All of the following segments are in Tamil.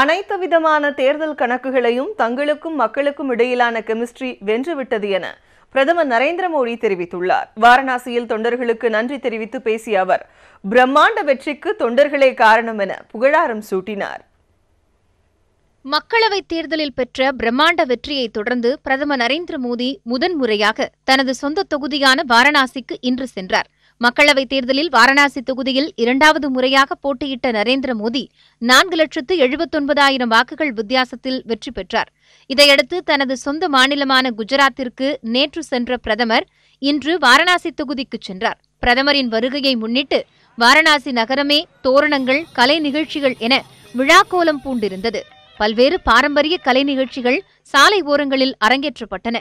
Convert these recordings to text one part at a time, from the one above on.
அனைத்து விதமான தேர்தல் கணக்குகளையும் தங்களுக்கும் மக்களுக்கும் இடையிலான கெமிஸ்ட்ரி வென்றுவிட்டது என பிரதமர் நரேந்திர மோடி தெரிவித்துள்ளார் வாரணாசியில் தொண்டர்களுக்கு நன்றி தெரிவித்து பேசிய அவர் பிரம்மாண்ட வெற்றிக்கு தொண்டர்களே காரணம் என புகழாரம் சூட்டினார் மக்களவைத் தேர்தலில் பெற்ற பிரம்மாண்ட வெற்றியை தொடர்ந்து பிரதமர் நரேந்திர மோடி முதன்முறையாக தனது சொந்த தொகுதியான வாரணாசிக்கு இன்று சென்றார் மக்களவைத் தேர்தலில் வாரணாசி தொகுதியில் இரண்டாவது முறையாக போட்டியிட்ட நரேந்திர மோடி நான்கு லட்சத்து எழுபத்தொன்பதாயிரம் வாக்குகள் வித்தியாசத்தில் வெற்றி பெற்றார் இதையடுத்து தனது சொந்த மாநிலமான குஜராத்திற்கு நேற்று சென்ற பிரதமர் இன்று வாரணாசி தொகுதிக்கு சென்றார் பிரதமரின் வருகையை முன்னிட்டு வாரணாசி நகரமே தோரணங்கள் கலை நிகழ்ச்சிகள் என விழாக்கோலம் பூண்டிருந்தது பல்வேறு பாரம்பரிய கலை நிகழ்ச்சிகள் சாலை ஓரங்களில் அரங்கேற்றப்பட்டன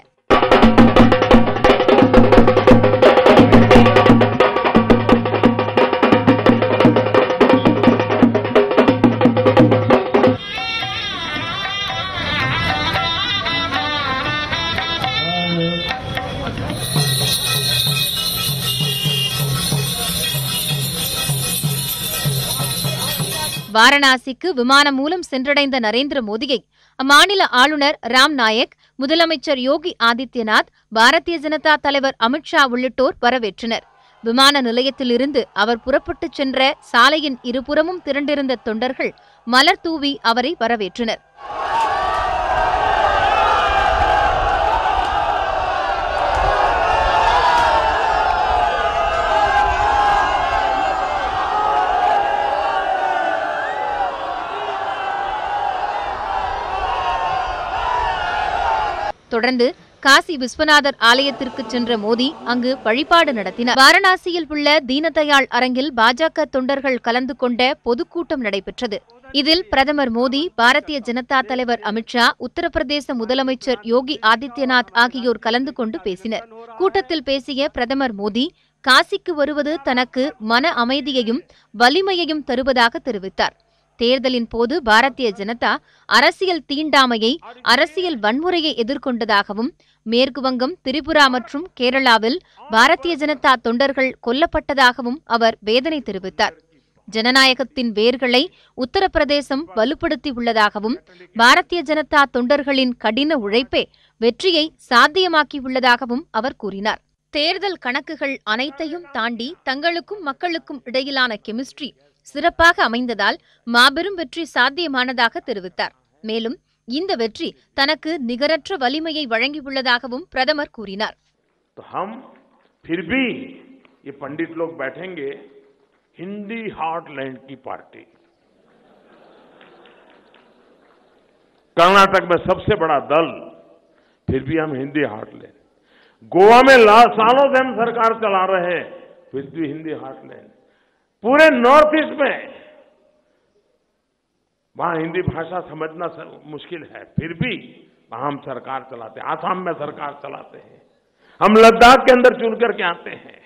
வாரணாசிக்கு விமானம் மூலம் சென்றடைந்த நரேந்திர மோடியை அம்மாநில ஆளுநர் ராம் நாயக் முதலமைச்சர் யோகி ஆதித்யநாத் பாரதிய ஜனதா தலைவர் அமித்ஷா உள்ளிட்டோர் வரவேற்றனர் விமான நிலையத்திலிருந்து அவர் புறப்பட்டுச் சென்ற சாலையின் இருபுறமும் திரண்டிருந்த தொண்டர்கள் மலர் தூவி அவரை வரவேற்றனர் தொடர்ந்து காசி விஸ்வநாதர் ஆலயத்திற்கு சென்ற மோடி அங்கு வழிபாடு நடத்தினார் வாரணாசியில் உள்ள தீனதயாள் அரங்கில் பாஜக தொண்டர்கள் கலந்து கொண்ட பொதுக்கூட்டம் நடைபெற்றது இதில் பிரதமர் மோடி பாரதிய ஜனதா தலைவர் அமித்ஷா உத்தரப்பிரதேச முதலமைச்சர் யோகி ஆதித்யநாத் ஆகியோர் கலந்து கொண்டு பேசினர் கூட்டத்தில் பேசிய பிரதமர் மோடி காசிக்கு வருவது தனக்கு மன அமைதியையும் வலிமையையும் தருவதாக தெரிவித்தார் தேர்தலின் போது பாரதிய ஜனதா அரசியல் தீண்டாமையை அரசியல் வன்முறையை எதிர்கொண்டதாகவும் மேற்கு வங்கம் திரிபுரா மற்றும் கேரளாவில் பாரதிய ஜனதா தொண்டர்கள் கொல்லப்பட்டதாகவும் அவர் வேதனை தெரிவித்தார் ஜனநாயகத்தின் வேர்களை உத்தரப்பிரதேசம் வலுப்படுத்தி உள்ளதாகவும் பாரதிய ஜனதா தொண்டர்களின் கடின உழைப்பே வெற்றியை சாத்தியமாக்கியுள்ளதாகவும் அவர் கூறினார் தேர்தல் கணக்குகள் அனைத்தையும் தாண்டி தங்களுக்கும் மக்களுக்கும் இடையிலான கெமிஸ்ட்ரி சிறப்பாக அமைந்ததால் மாபெரும் வெற்றி சாத்தியமானதாக தெரிவித்தார் மேலும் இந்த வெற்றி தனக்கு நிகரற்ற வலிமையை வழங்கியுள்ளதாகவும் பிரதமர் கூறினார் பண்டிட் லோக் பேட்டேங்கே हिंदी हार्टलैंड की पार्टी पूरे नॉर्थ ईस्ट में वहां हिंदी भाषा समझना मुश्किल है फिर भी वहां हम सरकार चलाते हैं आसाम में सरकार चलाते हैं हम लद्दाख के अंदर चुन करके आते हैं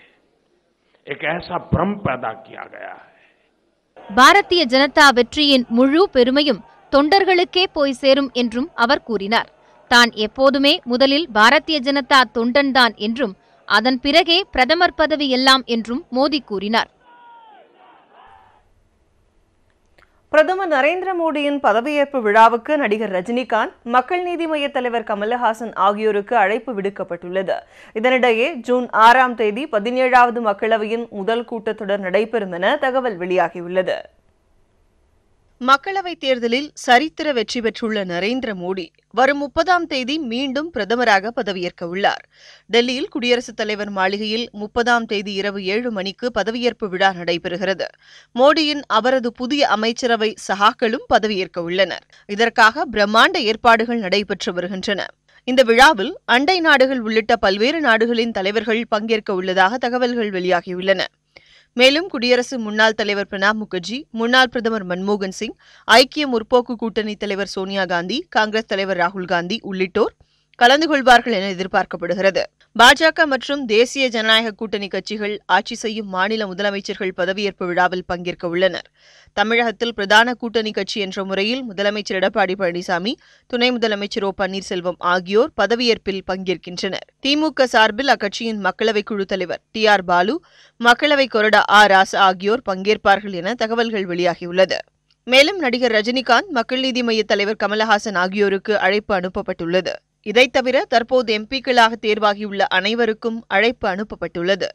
एक ऐसा भ्रम पैदा किया गया है பாரதிய ஜனதா வெற்றியின் முழு பெருமையும் தொண்டர்களுக்கே போய் சேரும் என்றும் அவர் கூறினார் தான் எப்போதுமே முதலில் பாரதிய ஜனதா தொண்டன்தான் என்றும் அதன் பிறகே பிரதமர் பதவி எல்லாம் என்றும் மோடி கூறினார் பிரதமர் நரேந்திர மோடியின் பதவியேற்பு விழாவுக்கு நடிகர் ரஜினிகாந்த் மக்கள் நீதி மைய தலைவர் கமலஹாசன் ஆகியோருக்கு அழைப்பு விடுக்கப்பட்டுள்ளது இதனிடையே ஜூன் ஆறாம் தேதி பதினேழாவது மக்களவையின் முதல் கூட்டத்தொடர் நடைபெறும் என தகவல் வெளியாகியுள்ளது மக்களவைத் தேர்தலில் சரித்திர வெற்றி பெற்றுள்ள நரேந்திர மோடி வரும் முப்பதாம் தேதி மீண்டும் பிரதமராக பதவியேற்க உள்ளார் டெல்லியில் குடியரசுத் தலைவர் மாளிகையில் முப்பதாம் தேதி இரவு ஏழு மணிக்கு பதவியேற்பு விழா நடைபெறுகிறது மோடியின் அவரது புதிய அமைச்சரவை சகாக்களும் பதவியேற்க உள்ளனர் இதற்காக பிரம்மாண்ட ஏற்பாடுகள் நடைபெற்று வருகின்றன இந்த விழாவில் அண்டை நாடுகள் உள்ளிட்ட பல்வேறு நாடுகளின் தலைவர்கள் பங்கேற்க உள்ளதாக தகவல்கள் வெளியாகியுள்ளன மேலும் குடியரசு முன்னாள் தலைவர் பிரணாப் முகர்ஜி முன்னாள் பிரதமர் மன்மோகன் சிங் ஐக்கிய முற்போக்கு கூட்டணி தலைவர் சோனியா காந்தி காங்கிரஸ் தலைவர் ராகுல் காந்தி உள்ளிட்டோர் கலந்து கொள்வார்கள் என எதிர்பார்க்கப்படுகிறது பாஜக மற்றும் தேசிய ஜனநாயக கூட்டணி கட்சிகள் ஆட்சி செய்யும் மாநில முதலமைச்சர்கள் பதவியேற்பு விழாவில் பங்கேற்க உள்ளனர் தமிழகத்தில் பிரதான கூட்டணி கட்சி என்ற முறையில் முதலமைச்சர் எடப்பாடி பழனிசாமி துணை முதலமைச்சர் ஓ பன்னீர்செல்வம் ஆகியோர் பதவியேற்பில் பங்கேற்கின்றனர் திமுக சார்பில் அக்கட்சியின் மக்களவை குழு தலைவர் டி ஆர் பாலு மக்களவை கொறடா ஆ ராசா ஆகியோர் பங்கேற்பார்கள் என தகவல்கள் வெளியாகியுள்ளது மேலும் நடிகர் ரஜினிகாந்த் மக்கள் நீதி மைய தலைவர் கமலஹாசன் ஆகியோருக்கு அழைப்பு அனுப்பப்பட்டுள்ளது இதைத் தவிர தற்போது எம்பிக்களாக தேர்வாகியுள்ள அனைவருக்கும் அழைப்பு அனுப்பப்பட்டுள்ளது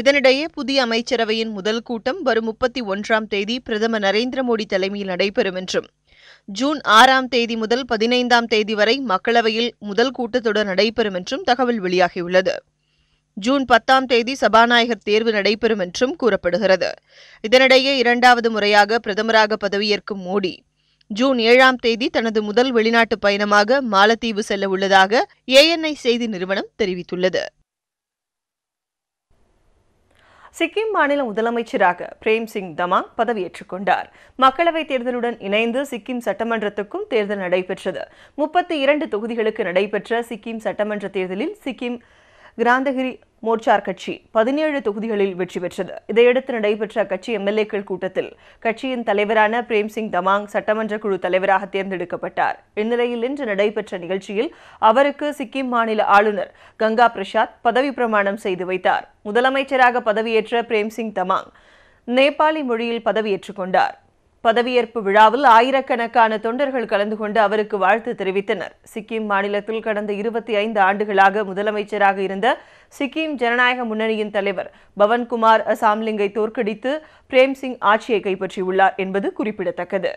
இதனிடையே புதிய அமைச்சரவையின் முதல் கூட்டம் வரும் முப்பத்தி ஒன்றாம் தேதி பிரதமர் நரேந்திர மோடி தலைமையில் நடைபெறும் என்றும் ஜூன் ஆறாம் தேதி முதல் பதினைந்தாம் தேதி வரை மக்களவையில் முதல் கூட்டத்தொடர் நடைபெறும் என்றும் தகவல் வெளியாகியுள்ளது ஜூன் பத்தாம் தேதி சபாநாயகர் தேர்வு நடைபெறும் என்றும் கூறப்படுகிறது இதனிடையே இரண்டாவது முறையாக பிரதமராக பதவியேற்கும் மோடி ஜூன் ஏழாம் தேதி தனது முதல் வெளிநாட்டு பயணமாக மாலத்தீவு செல்ல உள்ளதாக ஏஎன்ஐ செய்தி நிறுவனம் தெரிவித்துள்ளது சிக்கிம் மாநில முதலமைச்சராக பிரேம் சிங் தமாங் பதவியேற்றுக் கொண்டார் மக்களவைத் தேர்தலுடன் இணைந்து சிக்கிம் சட்டமன்றத்துக்கும் தேர்தல் நடைபெற்றது முப்பத்தி இரண்டு தொகுதிகளுக்கு நடைபெற்ற சிக்கிம் சட்டமன்ற தேர்தலில் சிக்கிம் கிராந்தகிரி மோர்ச்சார் கட்சி பதினேழு தொகுதிகளில் வெற்றி பெற்றது இதையடுத்து நடைபெற்ற அக்கட்சி எம்எல்ஏக்கள் கூட்டத்தில் கட்சியின் தலைவரான பிரேம்சிங் தமாங் சட்டமன்ற குழு தலைவராக தேர்ந்தெடுக்கப்பட்டார் இந்நிலையில் இன்று நடைபெற்ற நிகழ்ச்சியில் அவருக்கு சிக்கிம் மாநில ஆளுநர் கங்கா பிரசாத் பதவி பிரமாணம் செய்து வைத்தார் முதலமைச்சராக பதவியேற்ற பிரேம்சிங் தமாங் நேபாளி மொழியில் பதவியேற்றுக் கொண்டார் பதவியேற்பு விழாவில் ஆயிரக்கணக்கான தொண்டர்கள் கலந்து கொண்டு அவருக்கு வாழ்த்து தெரிவித்தனர் சிக்கிம் மாநிலத்தில் கடந்த இருபத்தி ஐந்து ஆண்டுகளாக முதலமைச்சராக இருந்த சிக்கிம் ஜனநாயக முன்னணியின் தலைவர் பவன்குமார் அசாம்லிங்கை தோற்கடித்து பிரேம்சிங் ஆட்சியை கைப்பற்றியுள்ளார் என்பது குறிப்பிடத்தக்கது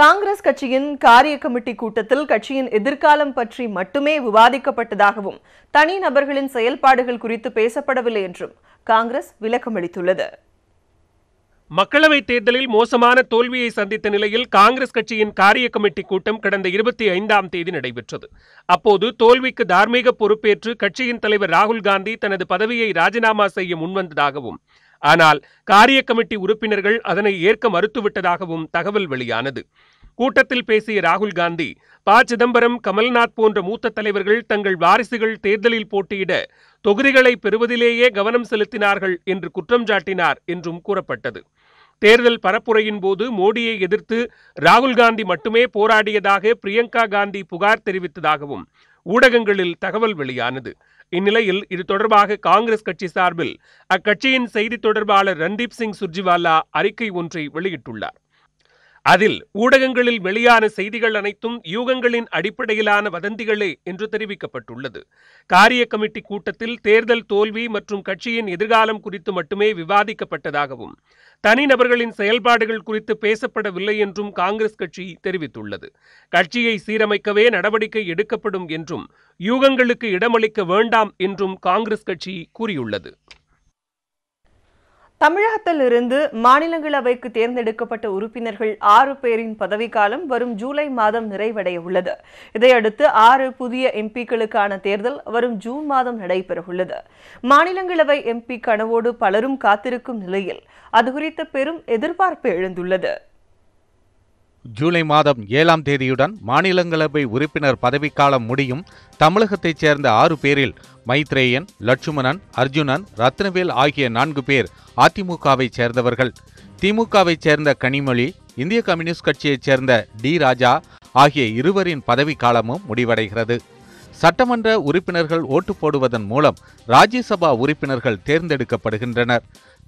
காங்கிரஸ் கட்சியின் காரிய கமிட்டி கூட்டத்தில் கட்சியின் எதிர்காலம் பற்றி மட்டுமே விவாதிக்கப்பட்டதாகவும் தனி நபர்களின் செயல்பாடுகள் குறித்து பேசப்படவில்லை என்றும் காங்கிரஸ் விளக்கமளித்துள்ளது மக்களவைத் தேர்தலில் மோசமான தோல்வியை சந்தித்த நிலையில் காங்கிரஸ் கட்சியின் காரிய கமிட்டி கூட்டம் கடந்த இருபத்தி ஐந்தாம் தேதி நடைபெற்றது அப்போது தோல்விக்கு தார்மீக பொறுப்பேற்று கட்சியின் தலைவர் ராகுல் காந்தி தனது பதவியை ராஜினாமா செய்ய முன்வந்ததாகவும் ஆனால் காரிய கமிட்டி உறுப்பினர்கள் அதனை ஏற்க மறுத்துவிட்டதாகவும் தகவல் வெளியானது கூட்டத்தில் பேசிய ராகுல் காந்தி ப சிதம்பரம் கமல்நாத் போன்ற மூத்த தலைவர்கள் தங்கள் வாரிசுகள் தேர்தலில் போட்டியிட தொகுதிகளை பெறுவதிலேயே கவனம் செலுத்தினார்கள் என்று குற்றம் சாட்டினார் என்றும் கூறப்பட்டது தேர்தல் பரப்புரையின் போது மோடியை எதிர்த்து ராகுல் காந்தி மட்டுமே போராடியதாக பிரியங்கா காந்தி புகார் தெரிவித்ததாகவும் ஊடகங்களில் தகவல் வெளியானது இந்நிலையில் இது தொடர்பாக காங்கிரஸ் கட்சி சார்பில் அக்கட்சியின் செய்தி தொடர்பாளர் ரன்தீப் சிங் சுர்ஜிவாலா அறிக்கை ஒன்றை வெளியிட்டுள்ளார் அதில் ஊடகங்களில் வெளியான செய்திகள் அனைத்தும் யூகங்களின் அடிப்படையிலான வதந்திகளே என்று தெரிவிக்கப்பட்டுள்ளது காரிய கமிட்டி கூட்டத்தில் தேர்தல் தோல்வி மற்றும் கட்சியின் எதிர்காலம் குறித்து மட்டுமே விவாதிக்கப்பட்டதாகவும் தனிநபர்களின் செயல்பாடுகள் குறித்து பேசப்படவில்லை என்றும் காங்கிரஸ் கட்சி தெரிவித்துள்ளது கட்சியை சீரமைக்கவே நடவடிக்கை எடுக்கப்படும் என்றும் யூகங்களுக்கு இடமளிக்க வேண்டாம் என்றும் காங்கிரஸ் கட்சி கூறியுள்ளது தமிழகத்தில் இருந்து மாநிலங்களவைக்கு தேர்ந்தெடுக்கப்பட்ட உறுப்பினர்கள் ஆறு பேரின் பதவிக்காலம் வரும் ஜூலை மாதம் நிறைவடைய உள்ளது இதையடுத்து ஆறு புதிய எம்பிக்களுக்கான தேர்தல் வரும் ஜூன் மாதம் நடைபெறவுள்ளது மாநிலங்களவை எம்பி கனவோடு பலரும் காத்திருக்கும் நிலையில் அது பெரும் எதிர்பார்ப்பு எழுந்துள்ளது ஜூலை மாதம் ஏழாம் தேதியுடன் மாநிலங்களவை உறுப்பினர் பதவிக்காலம் முடியும் தமிழகத்தைச் சேர்ந்த ஆறு பேரில் மைத்ரேயன் லட்சுமணன் அர்ஜுனன் ரத்னவேல் ஆகிய நான்கு பேர் அதிமுகவைச் சேர்ந்தவர்கள் திமுகவைச் சேர்ந்த கனிமொழி இந்திய கம்யூனிஸ்ட் கட்சியைச் சேர்ந்த டி ராஜா ஆகிய இருவரின் பதவிக்காலமும் முடிவடைகிறது சட்டமன்ற உறுப்பினர்கள் ஓட்டு போடுவதன் மூலம் ராஜ்யசபா உறுப்பினர்கள் தேர்ந்தெடுக்கப்படுகின்றனர்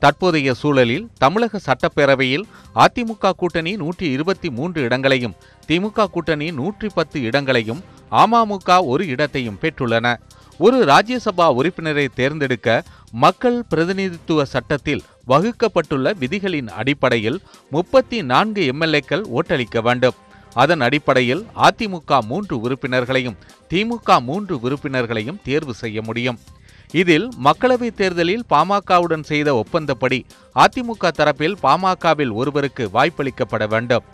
தற்போதைய சூழலில் தமிழக சட்டப்பேரவையில் அதிமுக கூட்டணி நூற்றி இருபத்தி மூன்று இடங்களையும் திமுக கூட்டணி நூற்றி பத்து இடங்களையும் அமமுக ஒரு இடத்தையும் பெற்றுள்ளன ஒரு ராஜ்யசபா உறுப்பினரை தேர்ந்தெடுக்க மக்கள் பிரதிநிதித்துவ சட்டத்தில் வகுக்கப்பட்டுள்ள விதிகளின் அடிப்படையில் முப்பத்தி நான்கு எம்எல்ஏக்கள் ஓட்டளிக்க வேண்டும் அதன் அடிப்படையில் அதிமுக மூன்று உறுப்பினர்களையும் திமுக மூன்று உறுப்பினர்களையும் தேர்வு செய்ய முடியும் இதில் மக்களவைத் தேர்தலில் பாமகவுடன் செய்த ஒப்பந்தப்படி அதிமுக தரப்பில் பாமகவில் ஒருவருக்கு வாய்ப்பளிக்கப்பட வேண்டும்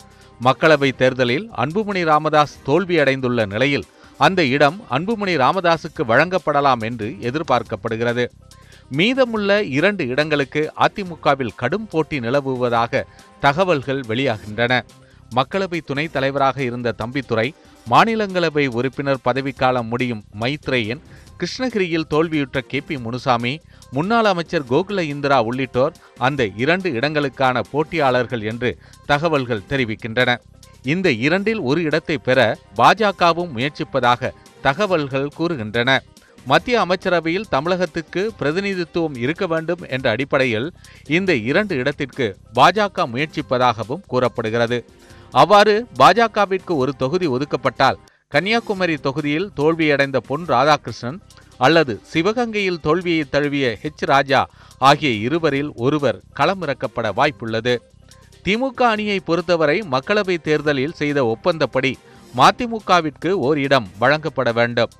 மக்களவைத் தேர்தலில் அன்புமணி ராமதாஸ் தோல்வியடைந்துள்ள நிலையில் அந்த இடம் அன்புமணி ராமதாசுக்கு வழங்கப்படலாம் என்று எதிர்பார்க்கப்படுகிறது மீதமுள்ள இரண்டு இடங்களுக்கு அதிமுகவில் கடும் போட்டி நிலவுவதாக தகவல்கள் வெளியாகின்றன மக்களவை துணைத் தலைவராக இருந்த தம்பித்துறை மாநிலங்களவை உறுப்பினர் பதவிக்காலம் முடியும் மைத்ரேயன் கிருஷ்ணகிரியில் தோல்வியுற்ற கே பி முனுசாமி முன்னாள் அமைச்சர் கோகுல இந்திரா உள்ளிட்டோர் அந்த இரண்டு இடங்களுக்கான போட்டியாளர்கள் என்று தகவல்கள் தெரிவிக்கின்றன இந்த இரண்டில் ஒரு இடத்தை பெற பாஜகவும் முயற்சிப்பதாக தகவல்கள் கூறுகின்றன மத்திய அமைச்சரவையில் தமிழகத்துக்கு பிரதிநிதித்துவம் இருக்க வேண்டும் என்ற அடிப்படையில் இந்த இரண்டு இடத்திற்கு பாஜக முயற்சிப்பதாகவும் கூறப்படுகிறது அவ்வாறு பாஜகவிற்கு ஒரு தொகுதி ஒதுக்கப்பட்டால் கன்னியாகுமரி தொகுதியில் தோல்வியடைந்த பொன் ராதாகிருஷ்ணன் அல்லது சிவகங்கையில் தோல்வியை தழுவிய ஹெச் ராஜா ஆகிய இருவரில் ஒருவர் களமிறக்கப்பட வாய்ப்புள்ளது திமுக அணியை பொறுத்தவரை மக்களவை தேர்தலில் செய்த ஒப்பந்தப்படி மதிமுகவிற்கு ஓர் இடம் வழங்கப்பட வேண்டும்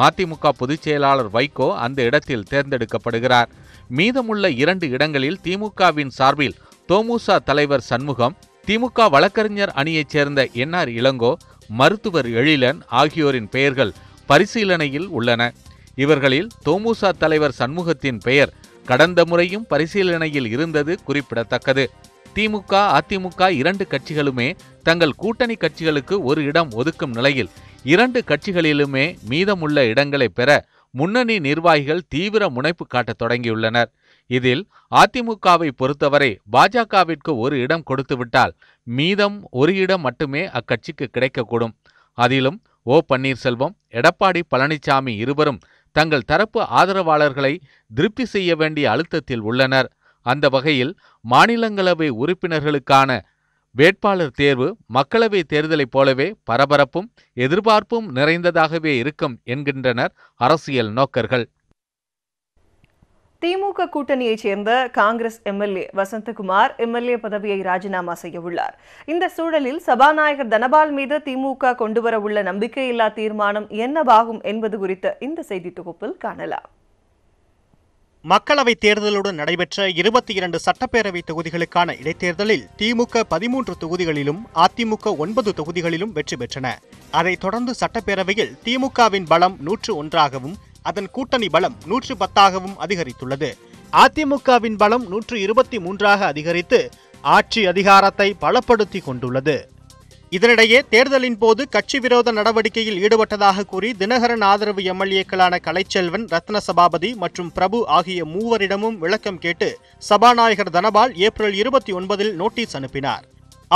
மதிமுக பொதுச் செயலாளர் வைகோ அந்த இடத்தில் தேர்ந்தெடுக்கப்படுகிறார் மீதமுள்ள இரண்டு இடங்களில் திமுகவின் சார்பில் தோமுசா தலைவர் சண்முகம் திமுக வழக்கறிஞர் அணியைச் சேர்ந்த என்ஆர் இளங்கோ மருத்துவர் எழிலன் ஆகியோரின் பெயர்கள் பரிசீலனையில் உள்ளன இவர்களில் தோமுசா தலைவர் சண்முகத்தின் பெயர் கடந்த முறையும் பரிசீலனையில் இருந்தது குறிப்பிடத்தக்கது திமுக அதிமுக இரண்டு கட்சிகளுமே தங்கள் கூட்டணி கட்சிகளுக்கு ஒரு இடம் ஒதுக்கும் நிலையில் இரண்டு கட்சிகளிலுமே மீதமுள்ள இடங்களை பெற முன்னணி நிர்வாகிகள் தீவிர முனைப்பு காட்டத் தொடங்கியுள்ளனர் இதில் அதிமுகவை பொறுத்தவரை பாஜகவிற்கு ஒரு இடம் கொடுத்துவிட்டால் மீதம் ஒரு இடம் மட்டுமே அக்கட்சிக்கு கிடைக்கக்கூடும் அதிலும் ஓ பன்னீர்செல்வம் எடப்பாடி பழனிசாமி இருவரும் தங்கள் தரப்பு ஆதரவாளர்களை திருப்தி செய்ய வேண்டிய அழுத்தத்தில் உள்ளனர் அந்த வகையில் மாநிலங்களவை உறுப்பினர்களுக்கான வேட்பாளர் தேர்வு மக்களவை தேர்தலைப் போலவே பரபரப்பும் எதிர்பார்ப்பும் நிறைந்ததாகவே இருக்கும் என்கின்றனர் அரசியல் நோக்கர்கள் திமுக கூட்டணியைச் சேர்ந்த காங்கிரஸ் எம்எல்ஏ வசந்தகுமார் எம்எல்ஏ பதவியை ராஜினாமா செய்யவுள்ளார் இந்த சூழலில் சபாநாயகர் தனபால் மீது திமுக கொண்டுவர உள்ள நம்பிக்கையில்லா தீர்மானம் என்னவாகும் என்பது குறித்த இந்த செய்தி தொகுப்பில் காணலாம் மக்களவைத் தேர்தலுடன் நடைபெற்ற இருபத்தி இரண்டு சட்டப்பேரவைத் தொகுதிகளுக்கான இடைத்தேர்தலில் திமுக பதிமூன்று தொகுதிகளிலும் அதிமுக ஒன்பது தொகுதிகளிலும் வெற்றி பெற்றன அதைத் தொடர்ந்து சட்டப்பேரவையில் திமுகவின் பலம் நூற்று ஒன்றாகவும் அதன் கூட்டணி பலம் நூற்று பத்தாகவும் அதிகரித்துள்ளது அதிமுகவின் பலம் நூற்று இருபத்தி மூன்றாக அதிகரித்து ஆட்சி அதிகாரத்தை பலப்படுத்தி கொண்டுள்ளது இதனிடையே தேர்தலின் போது கட்சி விரோத நடவடிக்கையில் ஈடுபட்டதாக கூறி தினகரன் ஆதரவு எம்எல்ஏக்களான கலைச்செல்வன் ரத்ன சபாபதி மற்றும் பிரபு ஆகிய மூவரிடமும் விளக்கம் கேட்டு சபாநாயகர் தனபால் ஏப்ரல் இருபத்தி ஒன்பதில் நோட்டீஸ் அனுப்பினார்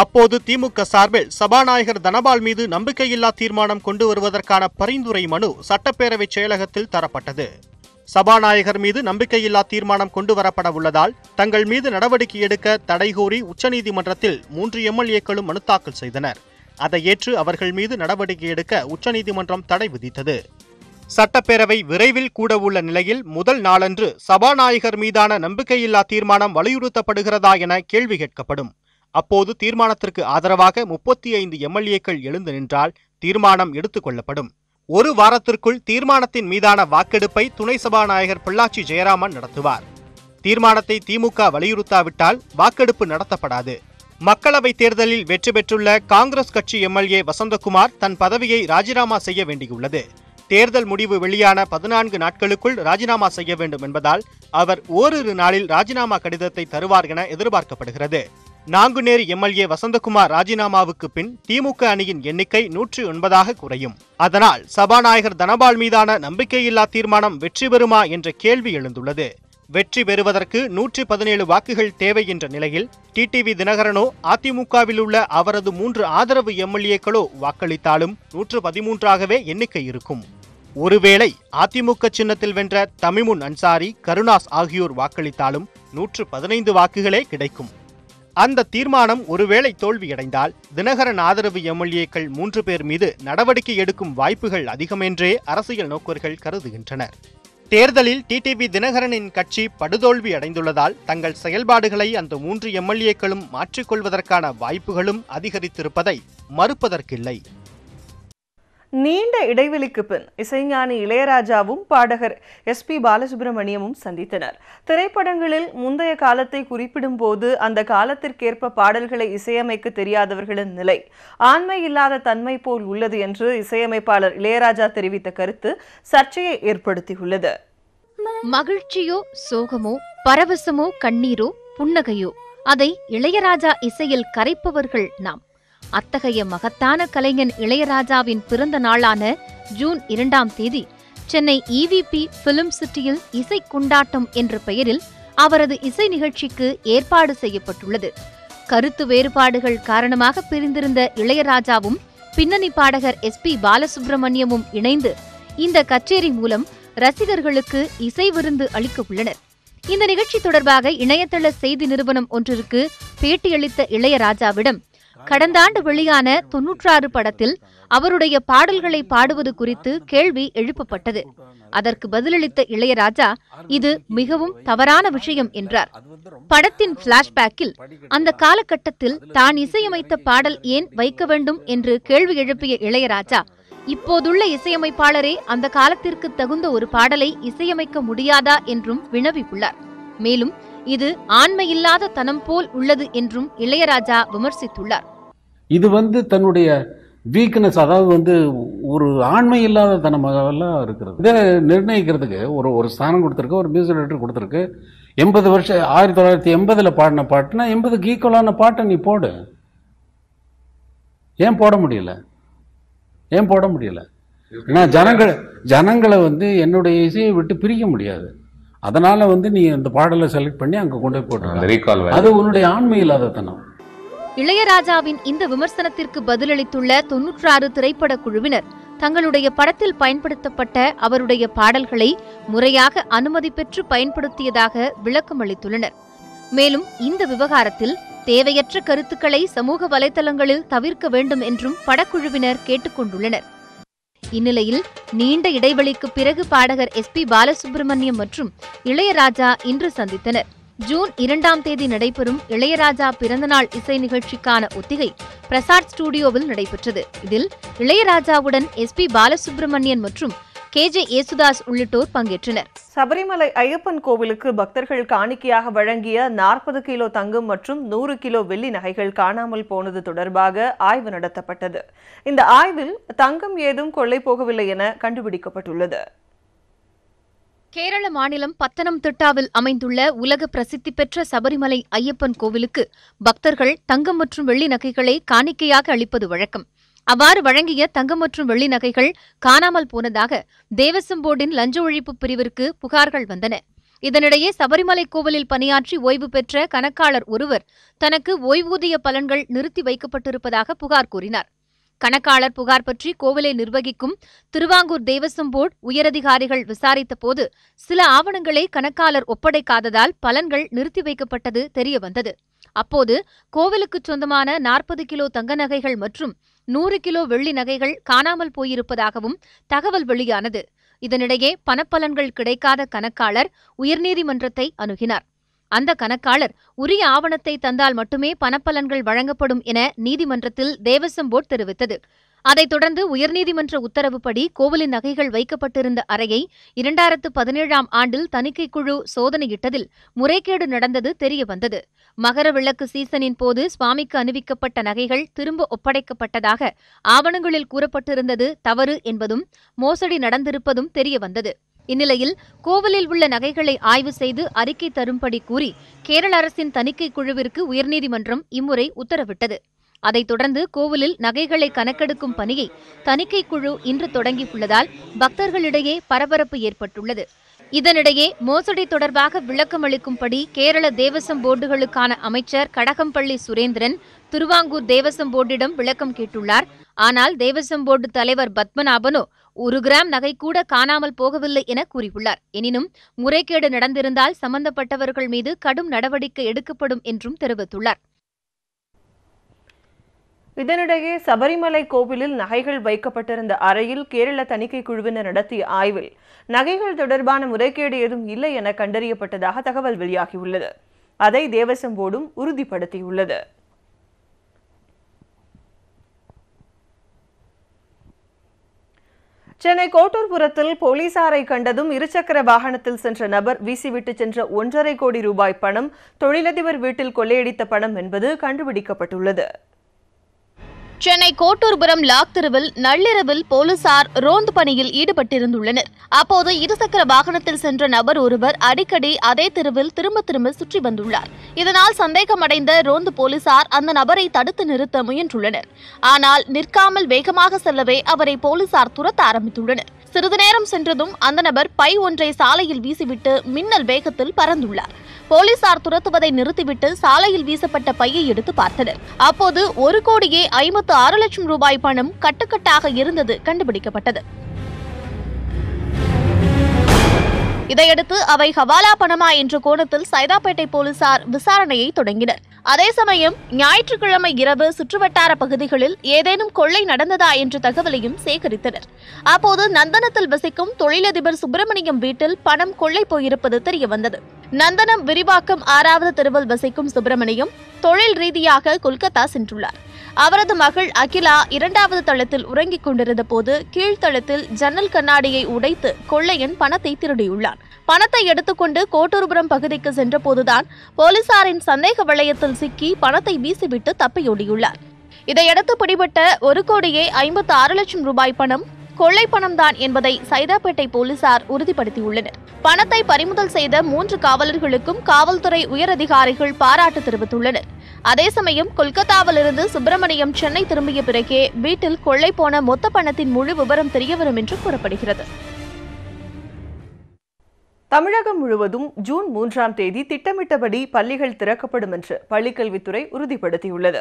அப்போது திமுக சார்பில் சபாநாயகர் தனபால் மீது நம்பிக்கையில்லா தீர்மானம் கொண்டு வருவதற்கான பரிந்துரை மனு சட்டப்பேரவை செயலகத்தில் தரப்பட்டது சபாநாயகர் மீது நம்பிக்கையில்லா தீர்மானம் கொண்டு வரப்பட உள்ளதால் தங்கள் மீது நடவடிக்கை எடுக்க தடை கோரி உச்சநீதிமன்றத்தில் மூன்று எம்எல்ஏக்களும் மனு தாக்கல் செய்தனர் அதை ஏற்று அவர்கள் மீது நடவடிக்கை எடுக்க உச்சநீதிமன்றம் தடை விதித்தது சட்டப்பேரவை விரைவில் கூட உள்ள நிலையில் முதல் நாளன்று சபாநாயகர் மீதான நம்பிக்கையில்லா தீர்மானம் வலியுறுத்தப்படுகிறதா என கேள்வி கேட்கப்படும் அப்போது தீர்மானத்திற்கு ஆதரவாக முப்பத்தி ஐந்து எம்எல்ஏக்கள் எழுந்து நின்றால் தீர்மானம் எடுத்துக் கொள்ளப்படும் ஒரு வாரத்திற்குள் தீர்மானத்தின் மீதான வாக்கெடுப்பை துணை சபாநாயகர் பொள்ளாச்சி ஜெயராமன் நடத்துவார் தீர்மானத்தை திமுக வலியுறுத்தாவிட்டால் வாக்கெடுப்பு நடத்தப்படாது மக்களவை தேர்தலில் வெற்றி பெற்றுள்ள காங்கிரஸ் கட்சி எம்எல்ஏ வசந்தகுமார் தன் பதவியை ராஜினாமா செய்ய வேண்டியுள்ளது தேர்தல் முடிவு வெளியான பதினான்கு நாட்களுக்குள் ராஜினாமா செய்ய வேண்டும் என்பதால் அவர் ஓரிரு நாளில் ராஜினாமா கடிதத்தை தருவார் என எதிர்பார்க்கப்படுகிறது நாங்குநேரி எம்எல்ஏ வசந்தகுமார் ராஜினாமாவுக்கு பின் திமுக அணியின் எண்ணிக்கை நூற்றி ஒன்பதாக குறையும் அதனால் சபாநாயகர் தனபால் மீதான நம்பிக்கையில்லா தீர்மானம் வெற்றி பெறுமா என்ற கேள்வி எழுந்துள்ளது வெற்றி பெறுவதற்கு நூற்றி பதினேழு வாக்குகள் தேவை என்ற நிலையில் டிடிவி தினகரனோ அதிமுகவில் உள்ள அவரது மூன்று ஆதரவு எம்எல்ஏக்களோ வாக்களித்தாலும் நூற்று பதிமூன்றாகவே எண்ணிக்கை இருக்கும் ஒருவேளை அதிமுக சின்னத்தில் வென்ற தமிமுன் அன்சாரி கருணாஸ் ஆகியோர் வாக்களித்தாலும் நூற்று பதினைந்து வாக்குகளே கிடைக்கும் அந்த தீர்மானம் ஒருவேளை தோல்வியடைந்தால் தினகரன் ஆதரவு எம்எல்ஏக்கள் மூன்று பேர் மீது நடவடிக்கை எடுக்கும் வாய்ப்புகள் அதிகமென்றே அரசியல் நோக்கர்கள் கருதுகின்றனர் தேர்தலில் டிடிவி தினகரனின் கட்சி படுதோல்வி அடைந்துள்ளதால் தங்கள் செயல்பாடுகளை அந்த மூன்று எம்எல்ஏக்களும் மாற்றிக்கொள்வதற்கான வாய்ப்புகளும் அதிகரித்திருப்பதை மறுப்பதற்கில்லை நீண்ட இடைவெளிக்கு பின் இசைஞானி இளையராஜாவும் பாடகர் எஸ் பி பாலசுப்ரமணியமும் சந்தித்தனர் திரைப்படங்களில் முந்தைய காலத்தை குறிப்பிடும் போது அந்த காலத்திற்கேற்ப பாடல்களை இசையமைக்க தெரியாதவர்களின் நிலை ஆண்மை இல்லாத தன்மை போல் உள்ளது என்று இசையமைப்பாளர் இளையராஜா தெரிவித்த கருத்து சர்ச்சையை ஏற்படுத்தியுள்ளது மகிழ்ச்சியோ சோகமோ பரவசமோ கண்ணீரோ புன்னகையோ அதை இளையராஜா இசையில் கரைப்பவர்கள் நாம் அத்தகைய மகத்தான கலைஞன் இளையராஜாவின் பிறந்த நாளான ஜூன் இரண்டாம் தேதி சென்னை இவிபி பிலிம் சிட்டியில் இசை கொண்டாட்டம் என்ற பெயரில் அவரது இசை நிகழ்ச்சிக்கு ஏற்பாடு செய்யப்பட்டுள்ளது கருத்து வேறுபாடுகள் காரணமாக பிரிந்திருந்த இளையராஜாவும் பின்னணி பாடகர் எஸ் பி பாலசுப்ரமணியமும் இணைந்து இந்த கச்சேரி மூலம் ரசிகர்களுக்கு இசை விருந்து அளிக்க உள்ளனர் இந்த நிகழ்ச்சி தொடர்பாக இணையதள செய்தி நிறுவனம் ஒன்றிற்கு பேட்டியளித்த இளையராஜாவிடம் கடந்த ஆண்டு வெளியான தொன்னூற்றாறு படத்தில் அவருடைய பாடல்களை பாடுவது குறித்து கேள்வி எழுப்பப்பட்டது அதற்கு பதிலளித்த இளையராஜா இது மிகவும் தவறான விஷயம் என்றார் படத்தின் பிளாஷ்பேக்கில் அந்த காலகட்டத்தில் தான் இசையமைத்த பாடல் ஏன் வைக்க வேண்டும் என்று கேள்வி எழுப்பிய இளையராஜா இப்போதுள்ள இசையமைப்பாளரே அந்த காலத்திற்கு தகுந்த ஒரு பாடலை இசையமைக்க முடியாதா என்றும் வினவியுள்ளார் மேலும் இது ஆண்மையில்லாத தனம் போல் உள்ளது என்றும் இளையராஜா விமர்சித்துள்ளார் இது வந்து தன்னுடைய வீக்னஸ் அதாவது வந்து ஒரு ஆண்மை இல்லாத தனமாகலாம் இருக்கிறது இதை நிர்ணயிக்கிறதுக்கு ஒரு ஒரு ஸ்தானம் கொடுத்துருக்கு ஒரு மியூசிக் டைரக்டர் கொடுத்துருக்கு எண்பது வருஷம் ஆயிரத்தி தொள்ளாயிரத்தி எண்பதில் பாடின பாட்டுனா எண்பதுக்கு ஈக்குவலான பாட்டை நீ போடு ஏன் போட முடியல ஏன் போட முடியல ஏன்னா ஜனங்கள் ஜனங்களை வந்து என்னுடைய இசையை விட்டு பிரிக்க முடியாது அதனால் வந்து நீ அந்த பாடலை செலக்ட் பண்ணி அங்கே கொண்டு போய் போட்டு அது உன்னுடைய ஆண்மை இல்லாத தனம் இளையராஜாவின் இந்த விமர்சனத்திற்கு பதிலளித்துள்ள தொன்னூற்றாறு திரைப்பட குழுவினர் தங்களுடைய படத்தில் பயன்படுத்தப்பட்ட அவருடைய பாடல்களை முறையாக அனுமதி பெற்று பயன்படுத்தியதாக விளக்கம் அளித்துள்ளனர் மேலும் இந்த விவகாரத்தில் தேவையற்ற கருத்துக்களை சமூக வலைதளங்களில் தவிர்க்க வேண்டும் என்றும் படக்குழுவினர் கேட்டுக்கொண்டுள்ளனர் இந்நிலையில் நீண்ட இடைவெளிக்கு பிறகு பாடகர் எஸ் பி பாலசுப்ரமணியம் மற்றும் இளையராஜா இன்று சந்தித்தனர் ஜூன் இரண்டாம் தேதி நடைபெறும் இளையராஜா பிறந்தநாள் இசை நிகழ்ச்சிக்கான ஒத்திகை பிரசாத் ஸ்டுடியோவில் நடைபெற்றது இதில் இளையராஜாவுடன் எஸ் பி பாலசுப்ரமணியன் மற்றும் கே ஜே யேசுதாஸ் உள்ளிட்டோர் பங்கேற்றனர் சபரிமலை ஐயப்பன் கோவிலுக்கு பக்தர்கள் காணிக்கையாக வழங்கிய நாற்பது கிலோ தங்கம் மற்றும் நூறு கிலோ வெள்ளி நகைகள் காணாமல் போனது தொடர்பாக ஆய்வு நடத்தப்பட்டது இந்த ஆய்வில் தங்கம் ஏதும் கொள்ளை போகவில்லை என கண்டுபிடிக்கப்பட்டுள்ளது கேரள மாநிலம் பத்தனம் திட்டாவில் அமைந்துள்ள உலக பிரசித்தி பெற்ற சபரிமலை ஐயப்பன் கோவிலுக்கு பக்தர்கள் தங்கம் மற்றும் வெள்ளி நகைகளை காணிக்கையாக அளிப்பது வழக்கம் அவ்வாறு வழங்கிய தங்கம் மற்றும் வெள்ளி நகைகள் காணாமல் போனதாக தேவசம் போர்டின் லஞ்ச ஒழிப்பு பிரிவிற்கு புகார்கள் வந்தன இதனிடையே சபரிமலை கோவிலில் பணியாற்றி ஓய்வு பெற்ற கணக்காளர் ஒருவர் தனக்கு ஓய்வூதிய பலன்கள் நிறுத்தி வைக்கப்பட்டிருப்பதாக புகார் கூறினார் கணக்காளர் புகார் பற்றி கோவிலை நிர்வகிக்கும் திருவாங்கூர் தேவசம் போர்டு உயரதிகாரிகள் விசாரித்தபோது சில ஆவணங்களை கணக்காளர் ஒப்படைக்காததால் பலன்கள் நிறுத்தி வைக்கப்பட்டது தெரியவந்தது அப்போது கோவிலுக்கு சொந்தமான நாற்பது கிலோ தங்க நகைகள் மற்றும் நூறு கிலோ வெள்ளி நகைகள் காணாமல் போயிருப்பதாகவும் தகவல் வெளியானது இதனிடையே பணப்பலன்கள் கிடைக்காத கணக்காளர் உயர்நீதிமன்றத்தை அணுகினார் அந்த கணக்காளர் உரிய ஆவணத்தை தந்தால் மட்டுமே பணப்பலன்கள் வழங்கப்படும் என நீதிமன்றத்தில் தேவசம் போர்டு தெரிவித்தது அதைத் தொடர்ந்து உயர்நீதிமன்ற உத்தரவுப்படி கோவிலின் நகைகள் வைக்கப்பட்டிருந்த அறையை இரண்டாயிரத்து பதினேழாம் ஆண்டில் தணிக்கைக் குழு சோதனையிட்டதில் முறைகேடு நடந்தது தெரியவந்தது மகர விளக்கு சீசனின் போது சுவாமிக்கு அணிவிக்கப்பட்ட நகைகள் திரும்ப ஒப்படைக்கப்பட்டதாக ஆவணங்களில் கூறப்பட்டிருந்தது தவறு என்பதும் மோசடி நடந்திருப்பதும் தெரியவந்தது இந்நிலையில் கோவிலில் உள்ள நகைகளை ஆய்வு செய்து அறிக்கை தரும்படி கூறி கேரள அரசின் தணிக்கை குழுவிற்கு உயர்நீதிமன்றம் இம்முறை உத்தரவிட்டது அதைத் தொடர்ந்து கோவிலில் நகைகளை கணக்கெடுக்கும் பணியை தணிக்கை குழு இன்று தொடங்கியுள்ளதால் பக்தர்களிடையே பரபரப்பு ஏற்பட்டுள்ளது இதனிடையே மோசடி தொடர்பாக விளக்கம் அளிக்கும்படி கேரள தேவசம் போர்டுகளுக்கான அமைச்சர் கடகம்பள்ளி சுரேந்திரன் திருவாங்கூர் தேவசம் போர்டிடம் விளக்கம் கேட்டுள்ளார் ஆனால் தேவசம் போர்டு தலைவர் பத்மநாபனோ ஒரு கிராம் நகை கூட காணாமல் போகவில்லை என கூறியுள்ளார் எனினும் முறைகேடு நடந்திருந்தால் சம்பந்தப்பட்டவர்கள் மீது கடும் நடவடிக்கை எடுக்கப்படும் என்றும் தெரிவித்துள்ளார் இதனிடையே சபரிமலை கோவிலில் நகைகள் வைக்கப்பட்டிருந்த அறையில் கேரள தணிக்கை குழுவினர் நடத்திய ஆய்வில் நகைகள் தொடர்பான முறைகேடு ஏதும் இல்லை என கண்டறியப்பட்டதாக தகவல் வெளியாகியுள்ளது அதை தேவசம்போடும் உறுதிப்படுத்தியுள்ளது சென்னை கோட்டூர்புரத்தில் போலீசாரை கண்டதும் இருசக்கர வாகனத்தில் சென்ற நபர் வீசிவிட்டு சென்ற ஒன்றரை கோடி ரூபாய் பணம் தொழிலதிபர் வீட்டில் கொள்ளையடித்த பணம் என்பது கண்டுபிடிக்கப்பட்டுள்ளது சென்னை கோட்டூர்புரம் லாக் தெருவில் நள்ளிரவில் போலீசார் ரோந்து பணியில் ஈடுபட்டிருந்துள்ளனர் அப்போது இருசக்கர வாகனத்தில் சென்ற நபர் ஒருவர் அடிக்கடி அதே தெருவில் திரும்ப திரும்ப சுற்றி வந்துள்ளார் இதனால் சந்தேகமடைந்த ரோந்து போலீசார் அந்த நபரை தடுத்து நிறுத்த முயன்றுள்ளனர் ஆனால் நிற்காமல் வேகமாக செல்லவே அவரை போலீசார் துரத்த ஆரம்பித்துள்ளனர் சிறிது நேரம் சென்றதும் அந்த நபர் பை ஒன்றை சாலையில் வீசிவிட்டு மின்னல் வேகத்தில் பறந்துள்ளார் போலீசார் துரத்துவதை நிறுத்திவிட்டு சாலையில் வீசப்பட்ட பையை எடுத்து பார்த்தனர் அப்போது ஒரு கோடியே ஐம்பத்து ஆறு லட்சம் ரூபாய் பணம் கட்டுக்கட்டாக இருந்தது கண்டுபிடிக்கப்பட்டது இதையடுத்து அவை ஹவாலா பணமா என்ற கோணத்தில் சைதாப்பேட்டை போலீசார் விசாரணையை தொடங்கினர் அதே சமயம் ஞாயிற்றுக்கிழமை இரவு சுற்றுவட்டார பகுதிகளில் ஏதேனும் கொள்ளை நடந்ததா என்ற தகவலையும் சேகரித்தனர் அப்போது நந்தனத்தில் வசிக்கும் தொழிலதிபர் சுப்பிரமணியம் வீட்டில் பணம் கொள்ளை போயிருப்பது தெரியவந்தது நந்தனம் விரிவாக்கம் ஆறாவது தெருவில் வசிக்கும் சுப்பிரமணியம் தொழில் ரீதியாக கொல்கத்தா சென்றுள்ளார் அவரது மகள் அகிலா இரண்டாவது தளத்தில் உறங்கிக் கொண்டிருந்த போது கீழ்த்தளத்தில் ஜன்னல் கண்ணாடியை உடைத்து கொள்ளையன் பணத்தை திருடியுள்ளான் பணத்தை எடுத்துக்கொண்டு கோட்டூர்புரம் பகுதிக்கு சென்றபோதுதான் போலீசாரின் சந்தேக வளையத்தில் சிக்கி பணத்தை வீசிவிட்டு தப்பியோடியுள்ளார் இதையடுத்து பிடிபட்ட ஒரு கோடியே ஐம்பத்தி ஆறு லட்சம் ரூபாய் பணம் கொள்ளை பணம்தான் என்பதை சைதாப்பேட்டை போலீசார் உறுதிப்படுத்தியுள்ளனர் பணத்தை பறிமுதல் செய்த மூன்று காவலர்களுக்கும் காவல்துறை உயரதிகாரிகள் பாராட்டு தெரிவித்துள்ளனர் அதே சமயம் கொல்கத்தாவிலிருந்து சுப்பிரமணியம் சென்னை திரும்பிய பிறகே வீட்டில் கொள்ளை போன மொத்த பணத்தின் முழு விவரம் தெரியவரும் என்று கூறப்படுகிறது தமிழகம் முழுவதும் ஜூன் மூன்றாம் தேதி திட்டமிட்டபடி பள்ளிகள் திறக்கப்படும் என்று பள்ளிக்கல்வித்துறை உறுதிப்படுத்தியுள்ளது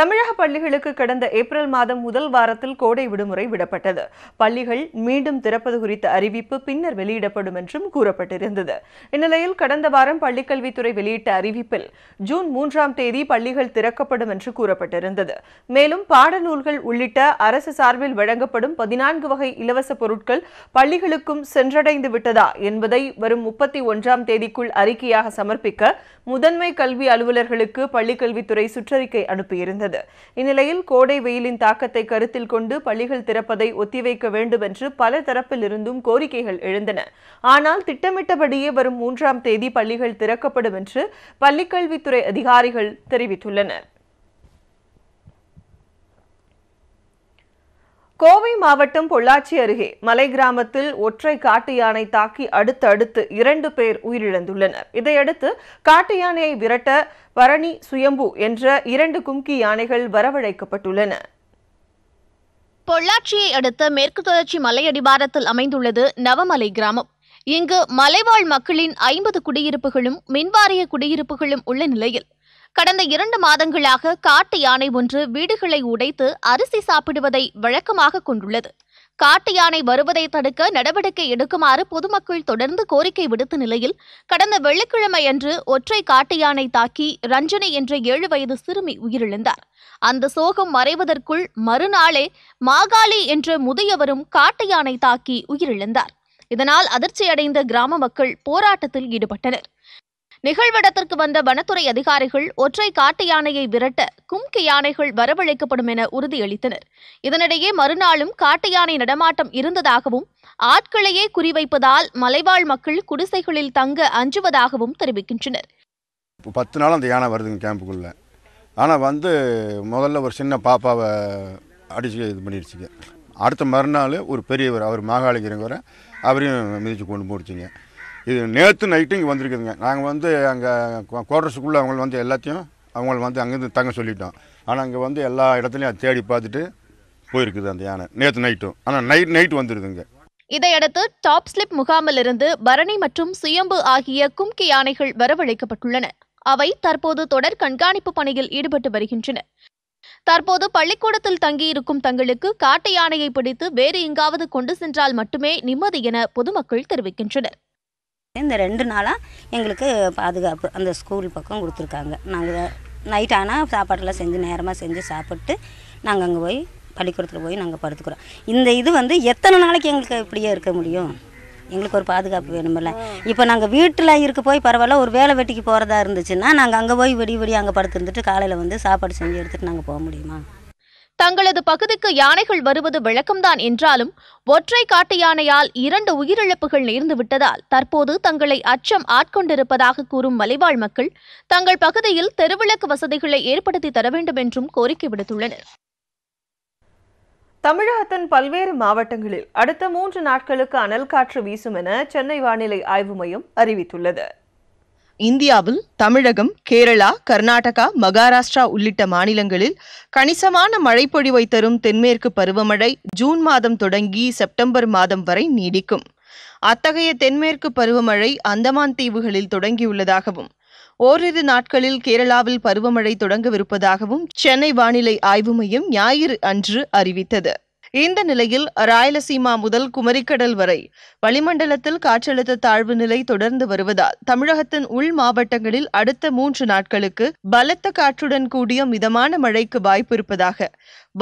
தமிழக பள்ளிகளுக்கு கடந்த ஏப்ரல் மாதம் முதல் வாரத்தில் கோடை விடுமுறை விடப்பட்டது பள்ளிகள் மீண்டும் திறப்பது குறித்த அறிவிப்பு பின்னர் வெளியிடப்படும் என்றும் கூறப்பட்டிருந்தது இந்நிலையில் கடந்த வாரம் பள்ளிக்கல்வித்துறை வெளியிட்ட அறிவிப்பில் ஜூன் மூன்றாம் தேதி பள்ளிகள் திறக்கப்படும் என்று கூறப்பட்டிருந்தது மேலும் பாடநூல்கள் உள்ளிட்ட அரசு சார்பில் வழங்கப்படும் பதினான்கு வகை இலவச பொருட்கள் பள்ளிகளுக்கும் சென்றடைந்து விட்டதா என்பதை வரும் முப்பத்தி ஒன்றாம் தேதிக்குள் அறிக்கையாக சமர்ப்பிக்க முதன்மை கல்வி அலுவலர்களுக்கு பள்ளிக்கல்வித்துறை சுற்றறிக்கை அனுப்பியிருந்தது இந்நிலையில் கோடை வெயிலின் தாக்கத்தை கருத்தில் கொண்டு பள்ளிகள் திறப்பதை ஒத்திவைக்க வேண்டும் என்று பல தரப்பிலிருந்தும் கோரிக்கைகள் எழுந்தன ஆனால் திட்டமிட்டபடியே வரும் மூன்றாம் தேதி பள்ளிகள் திறக்கப்படும் என்று பள்ளிக்கல்வித்துறை அதிகாரிகள் தெரிவித்துள்ளனர் கோவை மாவட்டம் பொள்ளாச்சி அருகே மலை கிராமத்தில் ஒற்றை காட்டு யானை தாக்கி அடுத்தடுத்து இரண்டு பேர் உயிரிழந்துள்ளனர் இதையடுத்து காட்டு யானையை விரட்ட பரணி சுயம்பு என்ற இரண்டு கும்கி யானைகள் வரவழைக்கப்பட்டுள்ளன பொள்ளாச்சியை அடுத்த மேற்கு தொடர்ச்சி மலையடிவாரத்தில் அமைந்துள்ளது நவமலை கிராமம் இங்கு மலைவாழ் மக்களின் ஐம்பது குடியிருப்புகளும் மின்வாரிய குடியிருப்புகளும் உள்ள நிலையில் கடந்த இரண்டு மாதங்களாக காட்டு யானை ஒன்று வீடுகளை உடைத்து அரிசி சாப்பிடுவதை வழக்கமாக கொண்டுள்ளது காட்டு யானை வருவதை தடுக்க நடவடிக்கை எடுக்குமாறு பொதுமக்கள் தொடர்ந்து கோரிக்கை விடுத்த நிலையில் கடந்த வெள்ளிக்கிழமை அன்று ஒற்றை காட்டு யானை தாக்கி ரஞ்சனி என்ற ஏழு வயது சிறுமி உயிரிழந்தார் அந்த சோகம் மறைவதற்குள் மறுநாளே மாகாளி என்ற முதியவரும் காட்டு யானை தாக்கி உயிரிழந்தார் இதனால் அதிர்ச்சியடைந்த கிராம மக்கள் போராட்டத்தில் ஈடுபட்டனர் நிகழ்வடத்திற்கு வந்த வனத்துறை அதிகாரிகள் ஒற்றை காட்டு யானையை விரட்ட கும்கி யானைகள் வரவழைக்கப்படும் என உறுதியளித்தனர் இதனிடையே மறுநாளும் காட்டு யானை நடமாட்டம் இருந்ததாகவும் ஆட்களையே குறிவைப்பதால் மலைவாழ் மக்கள் குடிசைகளில் தங்க அஞ்சுவதாகவும் தெரிவிக்கின்றனர் பத்து நாள் அந்த யானை வருதுங்க கேம்புக்குள்ளே ஆனால் வந்து முதல்ல ஒரு சின்ன பாப்பாவை அடிச்சு இது பண்ணிடுச்சுங்க அடுத்த மறுநாள் ஒரு பெரியவர் அவர் மாகாளிகிறவரை அவரையும் மிதிச்சு கொண்டு போடுச்சுங்க இது நேற்று நைட்டு இங்கே வந்திருக்குதுங்க நாங்கள் வந்து அங்கே குவார்டர்ஸுக்குள்ளே அவங்க வந்து எல்லாத்தையும் அவங்கள வந்து அங்கேருந்து தங்க சொல்லிட்டோம் ஆனால் அங்கே வந்து எல்லா இடத்துலையும் தேடி பார்த்துட்டு போயிருக்குது அந்த யானை நேற்று நைட்டும் ஆனால் நைட் நைட் வந்துருதுங்க இதையடுத்து டாப் ஸ்லிப் முகாமிலிருந்து பரணி மற்றும் சுயம்பு ஆகிய கும்கி யானைகள் வரவழைக்கப்பட்டுள்ளன அவை தற்போது தொடர் கண்காணிப்பு பணியில் ஈடுபட்டு வருகின்றன தற்போது பள்ளிக்கூடத்தில் தங்கியிருக்கும் தங்களுக்கு காட்டு யானையை பிடித்து வேறு எங்காவது கொண்டு சென்றால் மட்டுமே நிம்மதி என பொதுமக்கள் தெரிவிக்கின்றனர் இந்த ரெண்டு நாளாக எங்களுக்கு பாதுகாப்பு அந்த ஸ்கூல் பக்கம் கொடுத்துருக்காங்க நாங்கள் நைட் ஆனால் சாப்பாடெல்லாம் செஞ்சு நேரமாக செஞ்சு சாப்பிட்டு நாங்கள் அங்கே போய் பள்ளிக்கூடத்தில் போய் நாங்கள் படுத்துக்கிறோம் இந்த இது வந்து எத்தனை நாளைக்கு எங்களுக்கு இப்படியே இருக்க முடியும் எங்களுக்கு ஒரு பாதுகாப்பு வேணுமில்ல இப்போ நாங்கள் வீட்டில் இருக்க போய் பரவாயில்ல ஒரு வேலை வெட்டிக்கு போகிறதா இருந்துச்சுன்னா நாங்கள் அங்கே போய் விடிய விடிய அங்கே படுத்துருந்துட்டு காலையில் வந்து சாப்பாடு செஞ்சு எடுத்துகிட்டு நாங்கள் போக முடியுமா தங்களது பகுதிக்கு யானைகள் வருவது வழக்கம்தான் என்றாலும் ஒற்றை காட்டு யானையால் இரண்டு உயிரிழப்புகள் நேர்ந்துவிட்டதால் தற்போது தங்களை அச்சம் ஆட்கொண்டிருப்பதாக கூறும் மலைவாழ் மக்கள் தங்கள் பகுதியில் தெருவிளக்கு வசதிகளை ஏற்படுத்தி தர வேண்டும் என்றும் கோரிக்கை விடுத்துள்ளனர் தமிழகத்தின் பல்வேறு மாவட்டங்களில் அடுத்த மூன்று நாட்களுக்கு அனல் காற்று வீசும் என சென்னை வானிலை ஆய்வு மையம் அறிவித்துள்ளது இந்தியாவில் தமிழகம் கேரளா கர்நாடகா மகாராஷ்டிரா உள்ளிட்ட மாநிலங்களில் கணிசமான மழைப்பொழிவை தரும் தென்மேற்கு பருவமழை ஜூன் மாதம் தொடங்கி செப்டம்பர் மாதம் வரை நீடிக்கும் அத்தகைய தென்மேற்கு பருவமழை அந்தமான் தீவுகளில் தொடங்கியுள்ளதாகவும் ஓரிரு நாட்களில் கேரளாவில் பருவமழை தொடங்கவிருப்பதாகவும் சென்னை வானிலை ஆய்வு மையம் ஞாயிறு அன்று அறிவித்தது இந்த நிலையில் ராயலசீமா முதல் குமரிக்கடல் வரை வளிமண்டலத்தில் காற்றழுத்த தாழ்வு நிலை தொடர்ந்து வருவதால் தமிழகத்தின் உள் மாவட்டங்களில் அடுத்த மூன்று நாட்களுக்கு பலத்த காற்றுடன் கூடிய மிதமான மழைக்கு வாய்ப்பு இருப்பதாக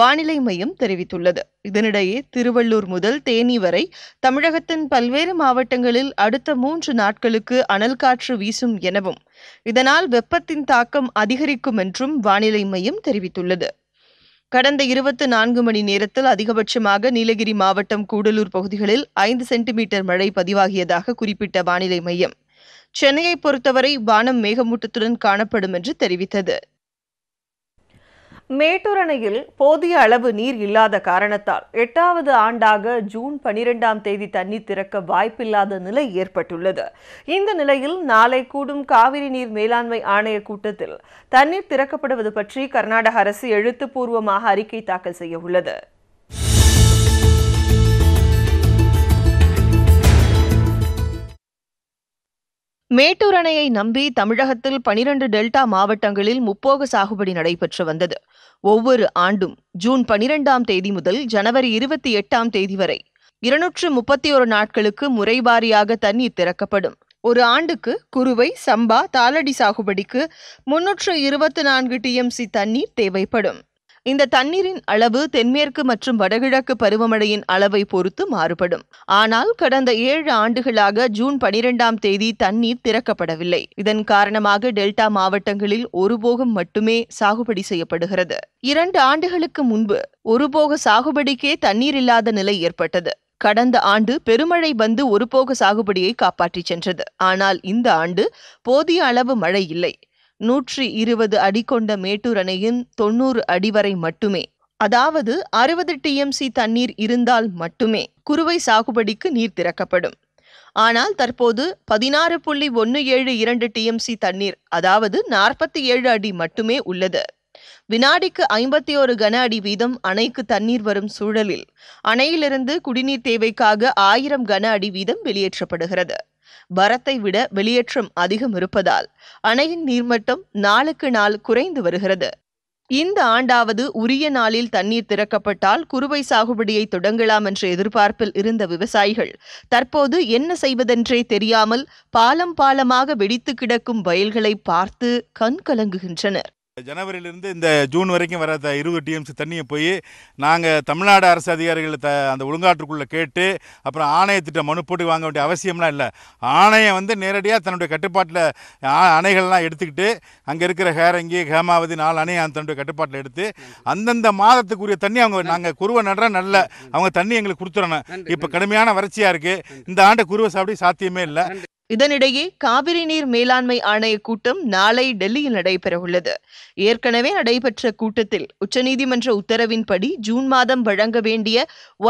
வானிலை மையம் தெரிவித்துள்ளது இதனிடையே திருவள்ளூர் முதல் தேனி வரை தமிழகத்தின் பல்வேறு மாவட்டங்களில் அடுத்த மூன்று நாட்களுக்கு அனல் காற்று வீசும் எனவும் இதனால் வெப்பத்தின் தாக்கம் அதிகரிக்கும் என்றும் வானிலை மையம் தெரிவித்துள்ளது கடந்த இருபத்தி நான்கு மணி நேரத்தில் அதிகபட்சமாக நீலகிரி மாவட்டம் கூடலூர் பகுதிகளில் ஐந்து சென்டிமீட்டர் மழை பதிவாகியதாக குறிப்பிட்ட வானிலை மையம் சென்னையை பொறுத்தவரை வானம் மேகமூட்டத்துடன் காணப்படும் என்று தெரிவித்தது மேட்டூர் அணையில் போதிய அளவு நீர் இல்லாத காரணத்தால் எட்டாவது ஆண்டாக ஜூன் பனிரெண்டாம் தேதி தண்ணீர் திறக்க வாய்ப்பில்லாத நிலை ஏற்பட்டுள்ளது இந்த நிலையில் நாளை கூடும் காவிரி நீர் மேலாண்மை ஆணைய கூட்டத்தில் தண்ணீர் திறக்கப்படுவது பற்றி கர்நாடக அரசு எழுத்துப்பூர்வமாக அறிக்கை தாக்கல் செய்ய உள்ளது மேட்டூர் அணையை நம்பி தமிழகத்தில் பனிரண்டு டெல்டா மாவட்டங்களில் முப்போக சாகுபடி நடைபெற்று வந்தது ஒவ்வொரு ஆண்டும் ஜூன் பனிரெண்டாம் தேதி முதல் ஜனவரி இருபத்தி எட்டாம் தேதி வரை இருநூற்று முப்பத்தி ஒரு நாட்களுக்கு முறைவாரியாக தண்ணீர் திறக்கப்படும் ஒரு ஆண்டுக்கு குறுவை சம்பா தாளடி சாகுபடிக்கு முன்னூற்று இருபத்தி நான்கு டிஎம்சி தண்ணீர் தேவைப்படும் இந்த தண்ணீரின் அளவு தென்மேற்கு மற்றும் வடகிழக்கு பருவமழையின் அளவை பொறுத்து மாறுபடும் ஆனால் கடந்த ஏழு ஆண்டுகளாக ஜூன் பனிரெண்டாம் தேதி தண்ணீர் திறக்கப்படவில்லை இதன் காரணமாக டெல்டா மாவட்டங்களில் ஒரு போகம் மட்டுமே சாகுபடி செய்யப்படுகிறது இரண்டு ஆண்டுகளுக்கு முன்பு ஒரு போக சாகுபடிக்கே தண்ணீர் இல்லாத நிலை ஏற்பட்டது கடந்த ஆண்டு பெருமழை வந்து ஒருபோக சாகுபடியை காப்பாற்றி சென்றது ஆனால் இந்த ஆண்டு போதிய அளவு மழை இல்லை நூற்றி இருபது அடி கொண்ட மேட்டூர் அணையின் தொண்ணூறு அடி வரை மட்டுமே அதாவது அறுபது டிஎம்சி தண்ணீர் இருந்தால் மட்டுமே குறுவை சாகுபடிக்கு நீர் திறக்கப்படும் ஆனால் தற்போது பதினாறு புள்ளி ஒன்று ஏழு இரண்டு டிஎம்சி தண்ணீர் அதாவது நாற்பத்தி ஏழு அடி மட்டுமே உள்ளது வினாடிக்கு ஐம்பத்தி ஒரு கன அடி வீதம் அணைக்கு தண்ணீர் வரும் சூழலில் அணையிலிருந்து குடிநீர் தேவைக்காக ஆயிரம் கன அடி வீதம் வெளியேற்றப்படுகிறது வரத்தை விட வெளியேற்றம் அதிகம் இருப்பதால் அணையின் நீர்மட்டம் நாளுக்கு நாள் குறைந்து வருகிறது இந்த ஆண்டாவது உரிய நாளில் தண்ணீர் திறக்கப்பட்டால் குறுவை சாகுபடியை தொடங்கலாம் என்ற எதிர்பார்ப்பில் இருந்த விவசாயிகள் தற்போது என்ன செய்வதென்றே தெரியாமல் பாலம் பாலமாக வெடித்து கிடக்கும் வயல்களை பார்த்து கண் கலங்குகின்றனர் ஜனவரியிலிருந்து இந்த ஜூன் வரைக்கும் வர த இருபது டிஎம்சி தண்ணியை போய் நாங்கள் தமிழ்நாடு அரசு அதிகாரிகள் த அந்த ஒழுங்காற்றுக்குள்ளே கேட்டு அப்புறம் ஆணையத்திட்ட மனு போட்டு வாங்க வேண்டிய அவசியம்லாம் இல்லை ஆணையம் வந்து நேரடியாக தன்னுடைய கட்டுப்பாட்டில் அணைகள்லாம் எடுத்துக்கிட்டு அங்கே இருக்கிற ஹேரங்கி ஹேமாவதி நாலு அணை தன்னுடைய கட்டுப்பாட்டில் எடுத்து அந்தந்த மாதத்துக்குரிய தண்ணி அவங்க நாங்கள் குருவை நடுறோம் நல்ல அவங்க தண்ணி எங்களுக்கு கொடுத்துடணும் இப்போ கடுமையான வறட்சியாக இருக்குது இந்த ஆண்டு குருவை சாப்பிடி சாத்தியமே இல்லை இதனிடையே காவிரி நீர் மேலாண்மை ஆணைய கூட்டம் நாளை டெல்லியில் நடைபெறவுள்ளது ஏற்கனவே நடைபெற்ற கூட்டத்தில் உச்சநீதிமன்ற உத்தரவின்படி ஜூன் மாதம் வழங்க வேண்டிய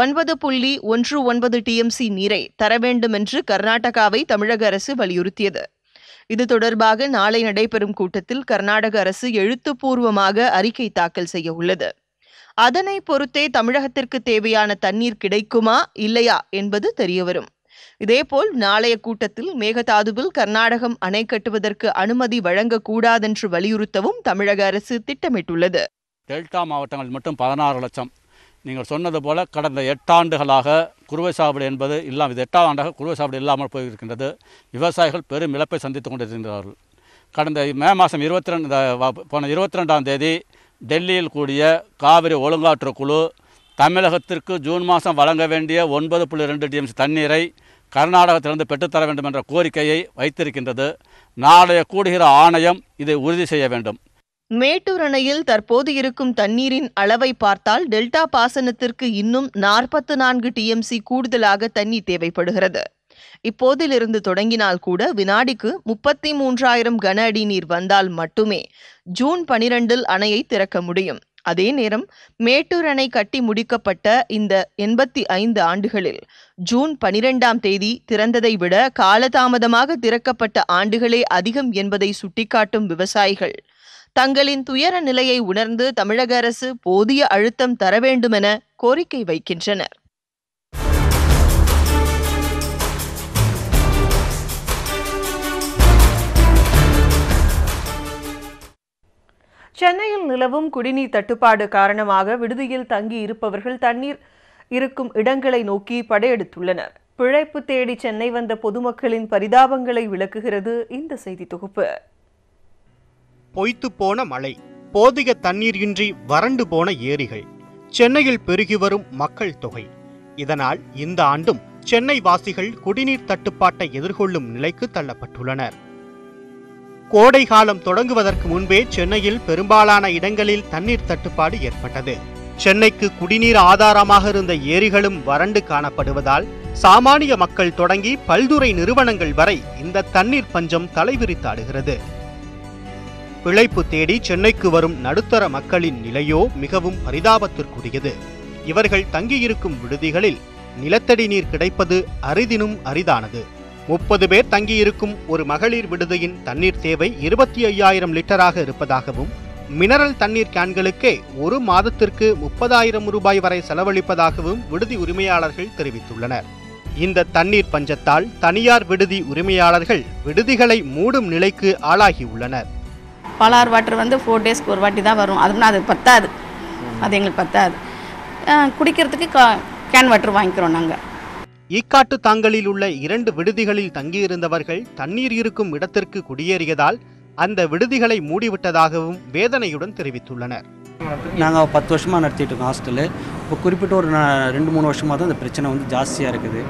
ஒன்பது புள்ளி ஒன்று ஒன்பது டிஎம்சி நீரை தர வேண்டும் என்று கர்நாடகாவை தமிழக அரசு வலியுறுத்தியது இது தொடர்பாக நாளை நடைபெறும் கூட்டத்தில் கர்நாடக அரசு எழுத்துப்பூர்வமாக அறிக்கை தாக்கல் செய்ய உள்ளது அதனை பொறுத்தே தமிழகத்திற்கு தேவையான தண்ணீர் கிடைக்குமா இல்லையா என்பது தெரியவரும் இதேபோல் நாளைய கூட்டத்தில் மேகதாதுவில் கர்நாடகம் அணை கட்டுவதற்கு அனுமதி வழங்கக்கூடாதென்று வலியுறுத்தவும் தமிழக அரசு திட்டமிட்டுள்ளது டெல்டா மாவட்டங்கள் மட்டும் பதினாறு லட்சம் நீங்கள் சொன்னது போல கடந்த எட்டாண்டுகளாக குறுவை சாகுபடி என்பது இல்லாமல் இது எட்டாம் ஆண்டாக குறுவை சாகுபடி இல்லாமல் போயிருக்கின்றது விவசாயிகள் பெரும் இழப்பை சந்தித்துக் கொண்டிருக்கின்றார்கள் கடந்த மே மாதம் இருபத்தி ரெண்டு போன இருபத்தி ரெண்டாம் தேதி டெல்லியில் கூடிய காவிரி ஒழுங்காற்று குழு தமிழகத்திற்கு ஜூன் மாதம் வழங்க வேண்டிய ஒன்பது புள்ளி ரெண்டு டிஎம்சி தண்ணீரை கர்நாடகத்திலிருந்து பெற்றுத்தர வேண்டும் என்ற கோரிக்கையை வைத்திருக்கின்றது நாளைய கூடுகிற ஆணையம் இதை உறுதி செய்ய வேண்டும் மேட்டூர் அணையில் தற்போது இருக்கும் தண்ணீரின் அளவை பார்த்தால் டெல்டா பாசனத்திற்கு இன்னும் நாற்பத்து நான்கு டிஎம்சி கூடுதலாக தண்ணீர் தேவைப்படுகிறது இப்போதிலிருந்து தொடங்கினால் கூட வினாடிக்கு முப்பத்தி மூன்றாயிரம் கன அடி நீர் வந்தால் மட்டுமே ஜூன் பனிரெண்டில் அணையை திறக்க முடியும் அதே நேரம் மேட்டூர் அணை கட்டி முடிக்கப்பட்ட இந்த எண்பத்தி ஐந்து ஆண்டுகளில் ஜூன் பனிரெண்டாம் தேதி திறந்ததை விட காலதாமதமாக திறக்கப்பட்ட ஆண்டுகளே அதிகம் என்பதை சுட்டிக்காட்டும் விவசாயிகள் தங்களின் துயர நிலையை உணர்ந்து தமிழக அரசு போதிய அழுத்தம் தர வேண்டுமென கோரிக்கை வைக்கின்றனர் சென்னையில் நிலவும் குடிநீர் தட்டுப்பாடு காரணமாக விடுதியில் தங்கி இருப்பவர்கள் தண்ணீர் இருக்கும் இடங்களை நோக்கி படையெடுத்துள்ளனர் பிழைப்பு தேடி சென்னை வந்த பொதுமக்களின் பரிதாபங்களை விளக்குகிறது இந்த செய்தி தொகுப்பு பொய்த்து போன மழை போதிய தண்ணீர் இன்றி வறண்டு போன ஏரிகள் சென்னையில் பெருகி வரும் மக்கள் தொகை இதனால் இந்த ஆண்டும் சென்னை வாசிகள் குடிநீர் தட்டுப்பாட்டை எதிர்கொள்ளும் நிலைக்கு தள்ளப்பட்டுள்ளனர் கோடை காலம் தொடங்குவதற்கு முன்பே சென்னையில் பெரும்பாலான இடங்களில் தண்ணீர் தட்டுப்பாடு ஏற்பட்டது சென்னைக்கு குடிநீர் ஆதாரமாக இருந்த ஏரிகளும் வறண்டு காணப்படுவதால் சாமானிய மக்கள் தொடங்கி பல்துறை நிறுவனங்கள் வரை இந்த தண்ணீர் பஞ்சம் தலைவிரித்தாடுகிறது பிழைப்பு தேடி சென்னைக்கு வரும் நடுத்தர மக்களின் நிலையோ மிகவும் பரிதாபத்திற்குரியது இவர்கள் தங்கியிருக்கும் விடுதிகளில் நிலத்தடி நீர் கிடைப்பது அரிதினும் அரிதானது முப்பது பேர் தங்கியிருக்கும் ஒரு மகளிர் விடுதியின் தண்ணீர் தேவை இருபத்தி ஐயாயிரம் லிட்டராக இருப்பதாகவும் மினரல் தண்ணீர் கேன்களுக்கே ஒரு மாதத்திற்கு முப்பதாயிரம் ரூபாய் வரை செலவழிப்பதாகவும் விடுதி உரிமையாளர்கள் தெரிவித்துள்ளனர் இந்த தண்ணீர் பஞ்சத்தால் தனியார் விடுதி உரிமையாளர்கள் விடுதிகளை மூடும் நிலைக்கு ஆளாகியுள்ளனர் பலார் வாட்டர் வந்து ஃபோர் டேஸ்க்கு ஒரு வாட்டி தான் வரும் அதுனா அது பத்தாது அது எங்களுக்கு பத்தாது குடிக்கிறதுக்கு கேன் வாட்டர் வாங்கிக்கிறோம் நாங்கள் ஈக்காட்டு தாங்களில் உள்ள இரண்டு விடுதிகளில் தங்கியிருந்தவர்கள் தண்ணீர் இருக்கும் இடத்திற்கு குடியேறியதால் அந்த விடுதிகளை மூடிவிட்டதாகவும் வேதனையுடன் தெரிவித்துள்ளனர் நாங்கள் பத்து வருஷமாக நடத்திட்டு இருக்கோம் ஹாஸ்டலு இப்போ குறிப்பிட்ட ஒரு ரெண்டு மூணு வருஷமாக தான் இந்த பிரச்சனை வந்து ஜாஸ்தியாக இருக்குது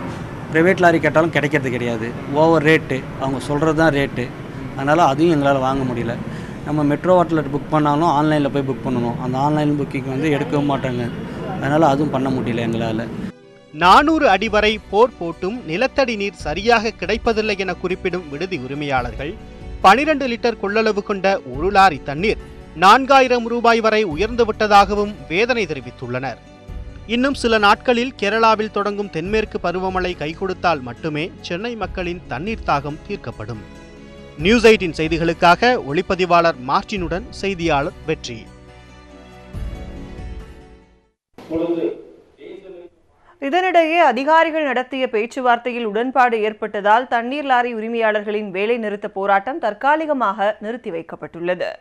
ப்ரைவேட் லாரி கேட்டாலும் கிடைக்கிறது கிடையாது ஓவர் ரேட்டு அவங்க சொல்கிறது தான் ரேட்டு அதனால் அதையும் எங்களால் வாங்க முடியல நம்ம மெட்ரோ வாட்டில் புக் பண்ணாலும் ஆன்லைனில் போய் புக் பண்ணணும் அந்த ஆன்லைன் புக்கிங் வந்து எடுக்கவும் மாட்டாங்க அதனால் அதுவும் பண்ண முடியல எங்களால் நானூறு அடி வரை போர் போட்டும் நிலத்தடி நீர் சரியாக கிடைப்பதில்லை என குறிப்பிடும் விடுதி உரிமையாளர்கள் பனிரெண்டு லிட்டர் கொள்ளளவு கொண்ட ஒரு லாரி தண்ணீர் நான்காயிரம் ரூபாய் வரை உயர்ந்துவிட்டதாகவும் வேதனை தெரிவித்துள்ளனர் இன்னும் சில நாட்களில் கேரளாவில் தொடங்கும் தென்மேற்கு பருவமழை கைகொடுத்தால் மட்டுமே சென்னை மக்களின் தண்ணீர் தாகம் தீர்க்கப்படும் நியூஸ் எயிட்டின் செய்திகளுக்காக ஒளிப்பதிவாளர் மார்டினுடன் செய்தியாளர் வெற்றி இதனிடையே அதிகாரிகள் நடத்திய பேச்சுவார்த்தையில் உடன்பாடு ஏற்பட்டதால் தண்ணீர் லாரி உரிமையாளர்களின் வேலை நிறுத்த போராட்டம் தற்காலிகமாக நிறுத்தி வைக்கப்பட்டுள்ளது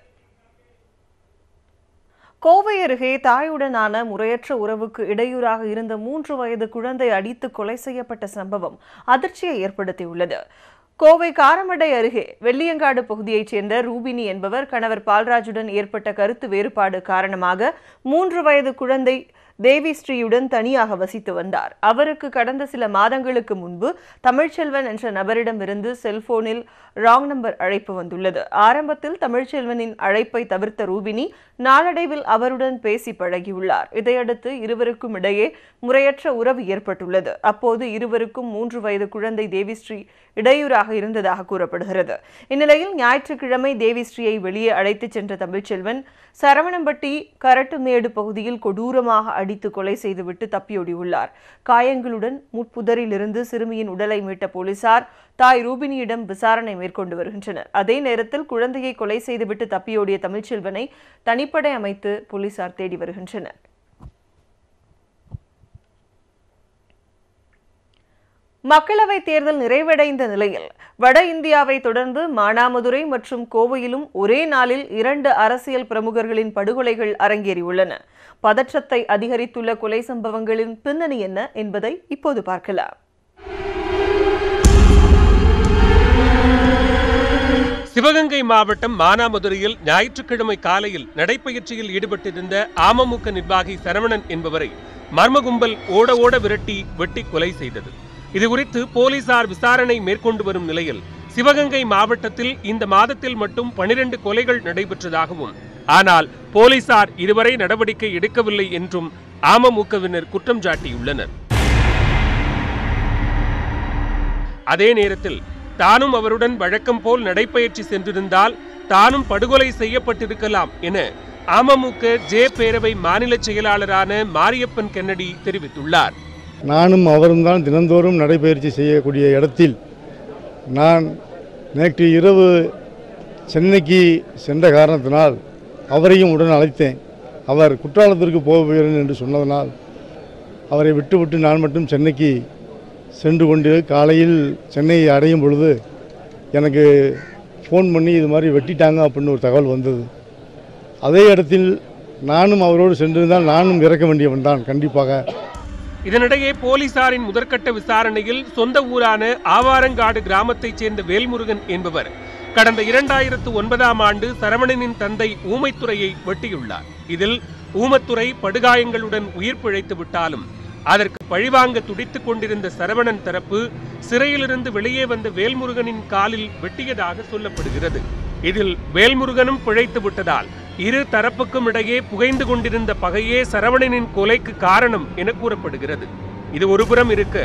கோவை அருகே தாயுடனான முறையற்ற உறவுக்கு இடையூறாக இருந்த மூன்று வயது குழந்தை அடித்து கொலை செய்யப்பட்ட சம்பவம் அதிர்ச்சியை ஏற்படுத்தியுள்ளது கோவை காரமடை அருகே வெள்ளியங்காடு பகுதியைச் சேர்ந்த ரூபினி என்பவர் கணவர் பால்ராஜுடன் ஏற்பட்ட கருத்து வேறுபாடு காரணமாக மூன்று வயது குழந்தை தேவிஸ்ரீயுடன் தனியாக வசித்து வந்தார் அவருக்கு கடந்த சில மாதங்களுக்கு முன்பு தமிழ்ச்செல்வன் என்ற நபரிடமிருந்து செல்போனில் ராங் நம்பர் அழைப்பு வந்துள்ளது ஆரம்பத்தில் தமிழ்ச்செல்வனின் அழைப்பை தவிர்த்த ரூபினி நாளடைவில் அவருடன் பேசி பழகியுள்ளார் இதையடுத்து இருவருக்கும் இடையே முறையற்ற உறவு ஏற்பட்டுள்ளது அப்போது இருவருக்கும் மூன்று வயது குழந்தை தேவிஸ்ரீ இடையூறாக இருந்ததாக கூறப்படுகிறது இந்நிலையில் ஞாயிற்றுக்கிழமை தேவிஸ்ரீயை வெளியே அழைத்துச் சென்ற தமிழ்ச்செல்வன் சரவணம்பட்டி கரட்டுமேடு பகுதியில் கொடூரமாக அடித்து கொலை செய்துவிட்டு தப்பியோடியுள்ளார் காயங்களுடன் முட்புதரிலிருந்து சிறுமியின் உடலை மீட்ட போலீசார் தாய் ரூபினியிடம் விசாரணை மேற்கொண்டு வருகின்றனர் அதே நேரத்தில் குழந்தையை கொலை செய்துவிட்டு தப்பியோடிய தமிழ்ச்செல்வனை தனிப்படை அமைத்து போலீசார் தேடி வருகின்றனர் மக்களவை தேர்தல் நிறைவடைந்த நிலையில் வட இந்தியாவை தொடர்ந்து மானாமதுரை மற்றும் கோவையிலும் ஒரே நாளில் இரண்டு அரசியல் பிரமுகர்களின் படுகொலைகள் அரங்கேறியுள்ளன பதற்றத்தை அதிகரித்துள்ள கொலை சம்பவங்களின் பின்னணி என்ன என்பதை இப்போது பார்க்கலாம் சிவகங்கை மாவட்டம் மானாமதுரையில் ஞாயிற்றுக்கிழமை காலையில் நடைப்பயிற்சியில் ஈடுபட்டிருந்த அமமுக நிர்வாகி சரவணன் என்பவரை மர்ம கும்பல் ஓட ஓட விரட்டி வெட்டி கொலை செய்தது இதுகுறித்து போலீசார் விசாரணை மேற்கொண்டு வரும் நிலையில் சிவகங்கை மாவட்டத்தில் இந்த மாதத்தில் மட்டும் பனிரெண்டு கொலைகள் நடைபெற்றதாகவும் ஆனால் போலீசார் இதுவரை நடவடிக்கை எடுக்கவில்லை என்றும் அமமுகவினர் குற்றம் சாட்டியுள்ளனர் அதே நேரத்தில் தானும் அவருடன் வழக்கம் போல் நடைபயிற்சி சென்றிருந்தால் தானும் படுகொலை செய்யப்பட்டிருக்கலாம் என அமமுக ஜே பேரவை மாநில செயலாளரான மாரியப்பன் கென்னடி தெரிவித்துள்ளார் நானும் அவரும் தான் தினந்தோறும் நடைபயிற்சி செய்யக்கூடிய இடத்தில் நான் நேற்று இரவு சென்னைக்கு சென்ற காரணத்தினால் அவரையும் உடன் அழைத்தேன் அவர் குற்றாலத்திற்கு போகிறேன் என்று சொன்னதனால் அவரை விட்டுவிட்டு நான் மட்டும் சென்னைக்கு சென்று கொண்டு காலையில் சென்னையை அடையும் பொழுது எனக்கு ஃபோன் பண்ணி இது மாதிரி வெட்டிட்டாங்க அப்படின்னு ஒரு தகவல் வந்தது அதே இடத்தில் நானும் அவரோடு சென்றிருந்தால் நானும் இறக்க வேண்டியவன் தான் கண்டிப்பாக இதனிடையே போலீசாரின் முதற்கட்ட விசாரணையில் சொந்த ஊரான ஆவாரங்காடு கிராமத்தைச் சேர்ந்த வேல்முருகன் என்பவர் கடந்த இரண்டாயிரத்து ஒன்பதாம் ஆண்டு சரவணனின் தந்தை ஊமைத்துறையை வெட்டியுள்ளார் இதில் ஊமத்துறை படுகாயங்களுடன் உயிர் பிழைத்து விட்டாலும் அதற்கு பழிவாங்க துடித்துக் கொண்டிருந்த சரவணன் தரப்பு சிறையிலிருந்து வெளியே வந்த வேல்முருகனின் காலில் வெட்டியதாக சொல்லப்படுகிறது இதில் வேல்முருகனும் பிழைத்து விட்டதால் இரு தரப்புக்கும் இடையே புகைந்து கொண்டிருந்த பகையே சரவணனின் கொலைக்கு காரணம் என கூறப்படுகிறது இது ஒருபுறம் இருக்க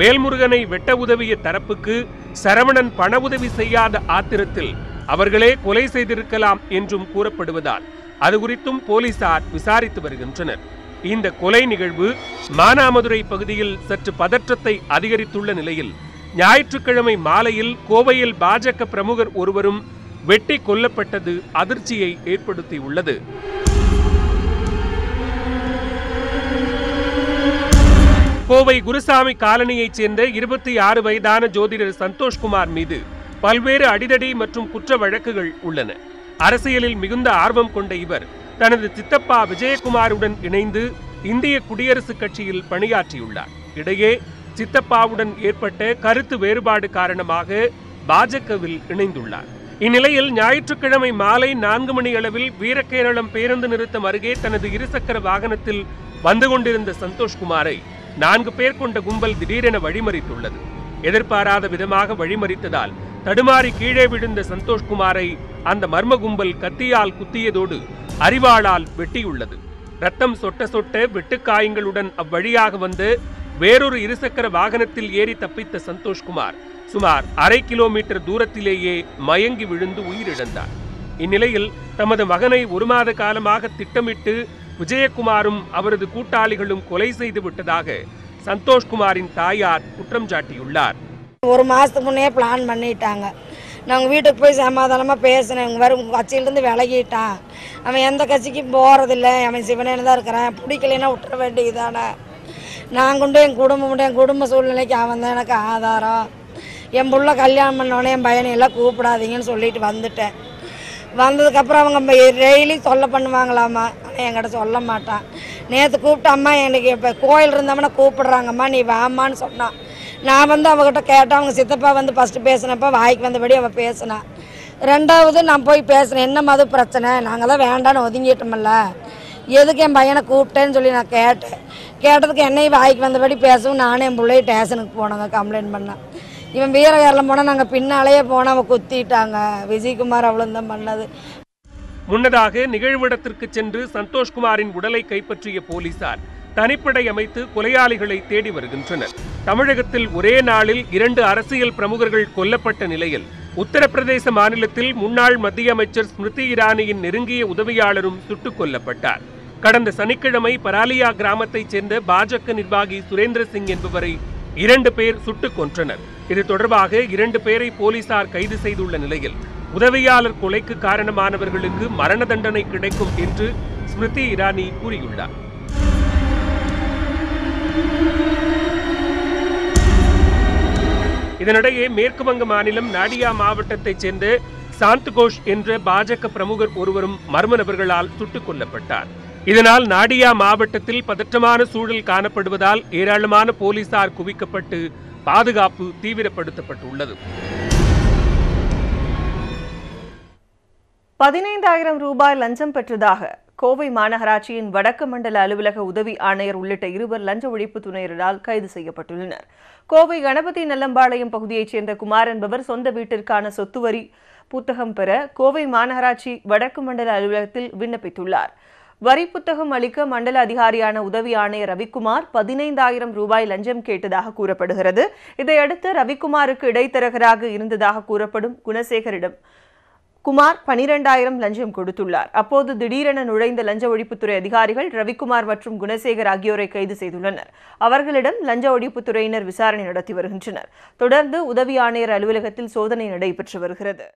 வேல்முருகனை வெட்ட உதவிய தரப்புக்கு சரவணன் பண உதவி செய்யாத ஆத்திரத்தில் அவர்களே கொலை செய்திருக்கலாம் என்றும் கூறப்படுவதால் அது குறித்தும் போலீசார் விசாரித்து வருகின்றனர் இந்த கொலை நிகழ்வு மானாமதுரை பகுதியில் சற்று பதற்றத்தை அதிகரித்துள்ள நிலையில் ஞாயிற்றுக்கிழமை மாலையில் கோவையில் பாஜக பிரமுகர் ஒருவரும் வெட்டி கொல்லப்பட்டது அதிர்ச்சியை ஏற்படுத்தியுள்ளது கோவை குருசாமி காலனியைச் சேர்ந்த இருபத்தி ஆறு வயதான ஜோதிடர் சந்தோஷ்குமார் மீது பல்வேறு அடிதடி மற்றும் குற்ற வழக்குகள் உள்ளன அரசியலில் மிகுந்த ஆர்வம் கொண்ட இவர் தனது சித்தப்பா விஜயகுமாருடன் இணைந்து இந்திய குடியரசுக் கட்சியில் பணியாற்றியுள்ளார் இடையே சித்தப்பாவுடன் ஏற்பட்ட கருத்து வேறுபாடு காரணமாக பாஜகவில் இணைந்துள்ளார் இந்நிலையில் ஞாயிற்றுக்கிழமை மாலை நான்கு மணி அளவில் வீரகேரளம் பேருந்து நிறுத்தம் அருகே தனது இருசக்கர வாகனத்தில் வந்து கொண்டிருந்த சந்தோஷ்குமாரை நான்கு பேர் கொண்ட கும்பல் திடீரென வழிமறித்துள்ளது எதிர்பாராத விதமாக வழிமறித்ததால் தடுமாறி கீழே விழுந்த சந்தோஷ்குமாரை அந்த மர்ம கும்பல் கத்தியால் குத்தியதோடு அறிவாளால் வெட்டியுள்ளது ரத்தம் சொட்ட சொட்ட வெட்டுக்காயங்களுடன் அவ்வழியாக வந்து வேறொரு இருசக்கர வாகனத்தில் ஏறி தப்பித்த சந்தோஷ்குமார் சுமார் அரை கிலோமீட்டர் தூரத்திலேயே மயங்கி விழுந்து உயிரிழந்தார் இந்நிலையில் தமது மகனை ஒரு மாத காலமாக திட்டமிட்டு விஜயகுமாரும் அவரது கூட்டாளிகளும் கொலை செய்து விட்டதாக சந்தோஷ்குமாரின் தாயார் குற்றம் சாட்டியுள்ளார் ஒரு மாதத்துக்கு முன்னே பிளான் பண்ணிட்டாங்க நாங்கள் வீட்டுக்கு போய் சமாதானமாக பேசினேன் இவங்க வேறு உங்கள் கட்சியிலேருந்து விலகிட்டான் அவன் எந்த கட்சிக்கும் போகிறதில்ல அவன் சிவனேன்னு தான் இருக்கிறான் பிடிக்கலைன்னா விட்டுற வேண்டியதானே நான் உண்டு என் குடும்பம் என் குடும்ப சூழ்நிலைக்கு அவன் தான் எனக்கு ஆதாரம் என் பிள்ள கல்யாணம் பண்ணோடனே என் பையனை எல்லாம் கூப்பிடாதீங்கன்னு சொல்லிட்டு வந்துட்டேன் வந்ததுக்கப்புறம் அவங்க டெய்லி சொல்ல பண்ணுவாங்களாம்மா ஆனால் என்கிட்ட சொல்ல மாட்டான் நேற்று கூப்பிட்ட அம்மா எனக்கு இப்போ கோயில் இருந்தோம்னா கூப்பிட்றாங்கம்மா நீ வாமான்னு சொன்னான் நான் வந்து அவகிட்ட கேட்டேன் அவங்க சித்தப்பா வந்து ஃபஸ்ட்டு பேசினப்போ வாய்க்கு வந்தபடி அவள் பேசினான் ரெண்டாவது நான் போய் பேசினேன் என்ன மது பிரச்சனை நாங்கள் தான் வேண்டான்னு ஒதுங்கிட்டோம்ல எதுக்கு என் பையனை கூப்பிட்டேன்னு சொல்லி நான் கேட்டேன் கேட்டதுக்கு என்னையும் வாய்க்கு வந்தபடி பேசவும் நானும் என் பிள்ளைய ஸ்டேஷனுக்கு போனேங்க கம்ப்ளைண்ட் பண்ணேன் இவன் வீரகாரில் போனால் நாங்கள் பின்னாலேயே போனால் அவன் குத்திட்டாங்க விஜயகுமார் அவ்வளோந்தான் பண்ணது முன்னதாக நிகழ்விடத்திற்கு சென்று சந்தோஷ்குமாரின் உடலை கைப்பற்றிய போலீசார் தனிப்படை அமைத்து கொலையாளிகளை தேடி வருகின்றனர் தமிழகத்தில் ஒரே நாளில் இரண்டு அரசியல் பிரமுகர்கள் கொல்லப்பட்ட நிலையில் உத்தரப்பிரதேச மாநிலத்தில் முன்னாள் மத்திய அமைச்சர் ஸ்மிருதி இரானியின் நெருங்கிய உதவியாளரும் சுட்டுக் கொல்லப்பட்டார் கடந்த சனிக்கிழமை பராலியா கிராமத்தைச் சேர்ந்த பாஜக நிர்வாகி சுரேந்திர சிங் என்பவரை இரண்டு பேர் சுட்டுக் கொன்றனர் இது தொடர்பாக இரண்டு பேரை போலீசார் கைது செய்துள்ள நிலையில் உதவியாளர் கொலைக்கு காரணமானவர்களுக்கு மரண தண்டனை கிடைக்கும் என்று ஸ்மிருதி இரானி கூறியுள்ளார் இதனிடையே மேற்கு வங்க மாநிலம் நாடியா மாவட்டத்தைச் சேர்ந்த சாந்த் கோஷ் என்ற பாஜக பிரமுகர் ஒருவரும் மர்ம நபர்களால் சுட்டுக் கொல்லப்பட்டார் இதனால் நாடியா மாவட்டத்தில் பதற்றமான சூழல் காணப்படுவதால் ஏராளமான போலீசார் குவிக்கப்பட்டு பாதுகாப்பு தீவிரப்படுத்தப்பட்டுள்ளது பதினைந்தாயிரம் ரூபாய் லஞ்சம் பெற்றதாக கோவை மாநகராட்சியின் வடக்கு மண்டல அலுவலக உதவி ஆணையர் உள்ளிட்ட இருவர் லஞ்ச ஒழிப்பு துணையரால் கைது செய்யப்பட்டுள்ளனர் கோவை கணபதி நல்லம்பாளையம் பகுதியைச் சேர்ந்த குமார் என்பவர் சொந்த வீட்டிற்கான சொத்துவரி புத்தகம் பெற கோவை மாநகராட்சி வடக்கு மண்டல அலுவலகத்தில் விண்ணப்பித்துள்ளார் வரி புத்தகம் அளிக்க மண்டல அதிகாரியான உதவி ஆணையர் ரவிக்குமார் பதினைந்தாயிரம் ரூபாய் லஞ்சம் கேட்டதாக கூறப்படுகிறது இதையடுத்து ரவிக்குமாருக்கு இடைத்தரகராக இருந்ததாக கூறப்படும் குணசேகரிடம் குமார் பனிரெண்டாயிரம் லஞ்சம் கொடுத்துள்ளார் அப்போது திடீரென நுழைந்த லஞ்ச ஒழிப்புத்துறை அதிகாரிகள் ரவிக்குமார் மற்றும் குணசேகர் ஆகியோரை கைது செய்துள்ளனர் அவர்களிடம் லஞ்ச ஒழிப்புத்துறையினர் விசாரணை நடத்தி வருகின்றனர் தொடர்ந்து உதவி ஆணையர் அலுவலகத்தில் சோதனை நடைபெற்று வருகிறது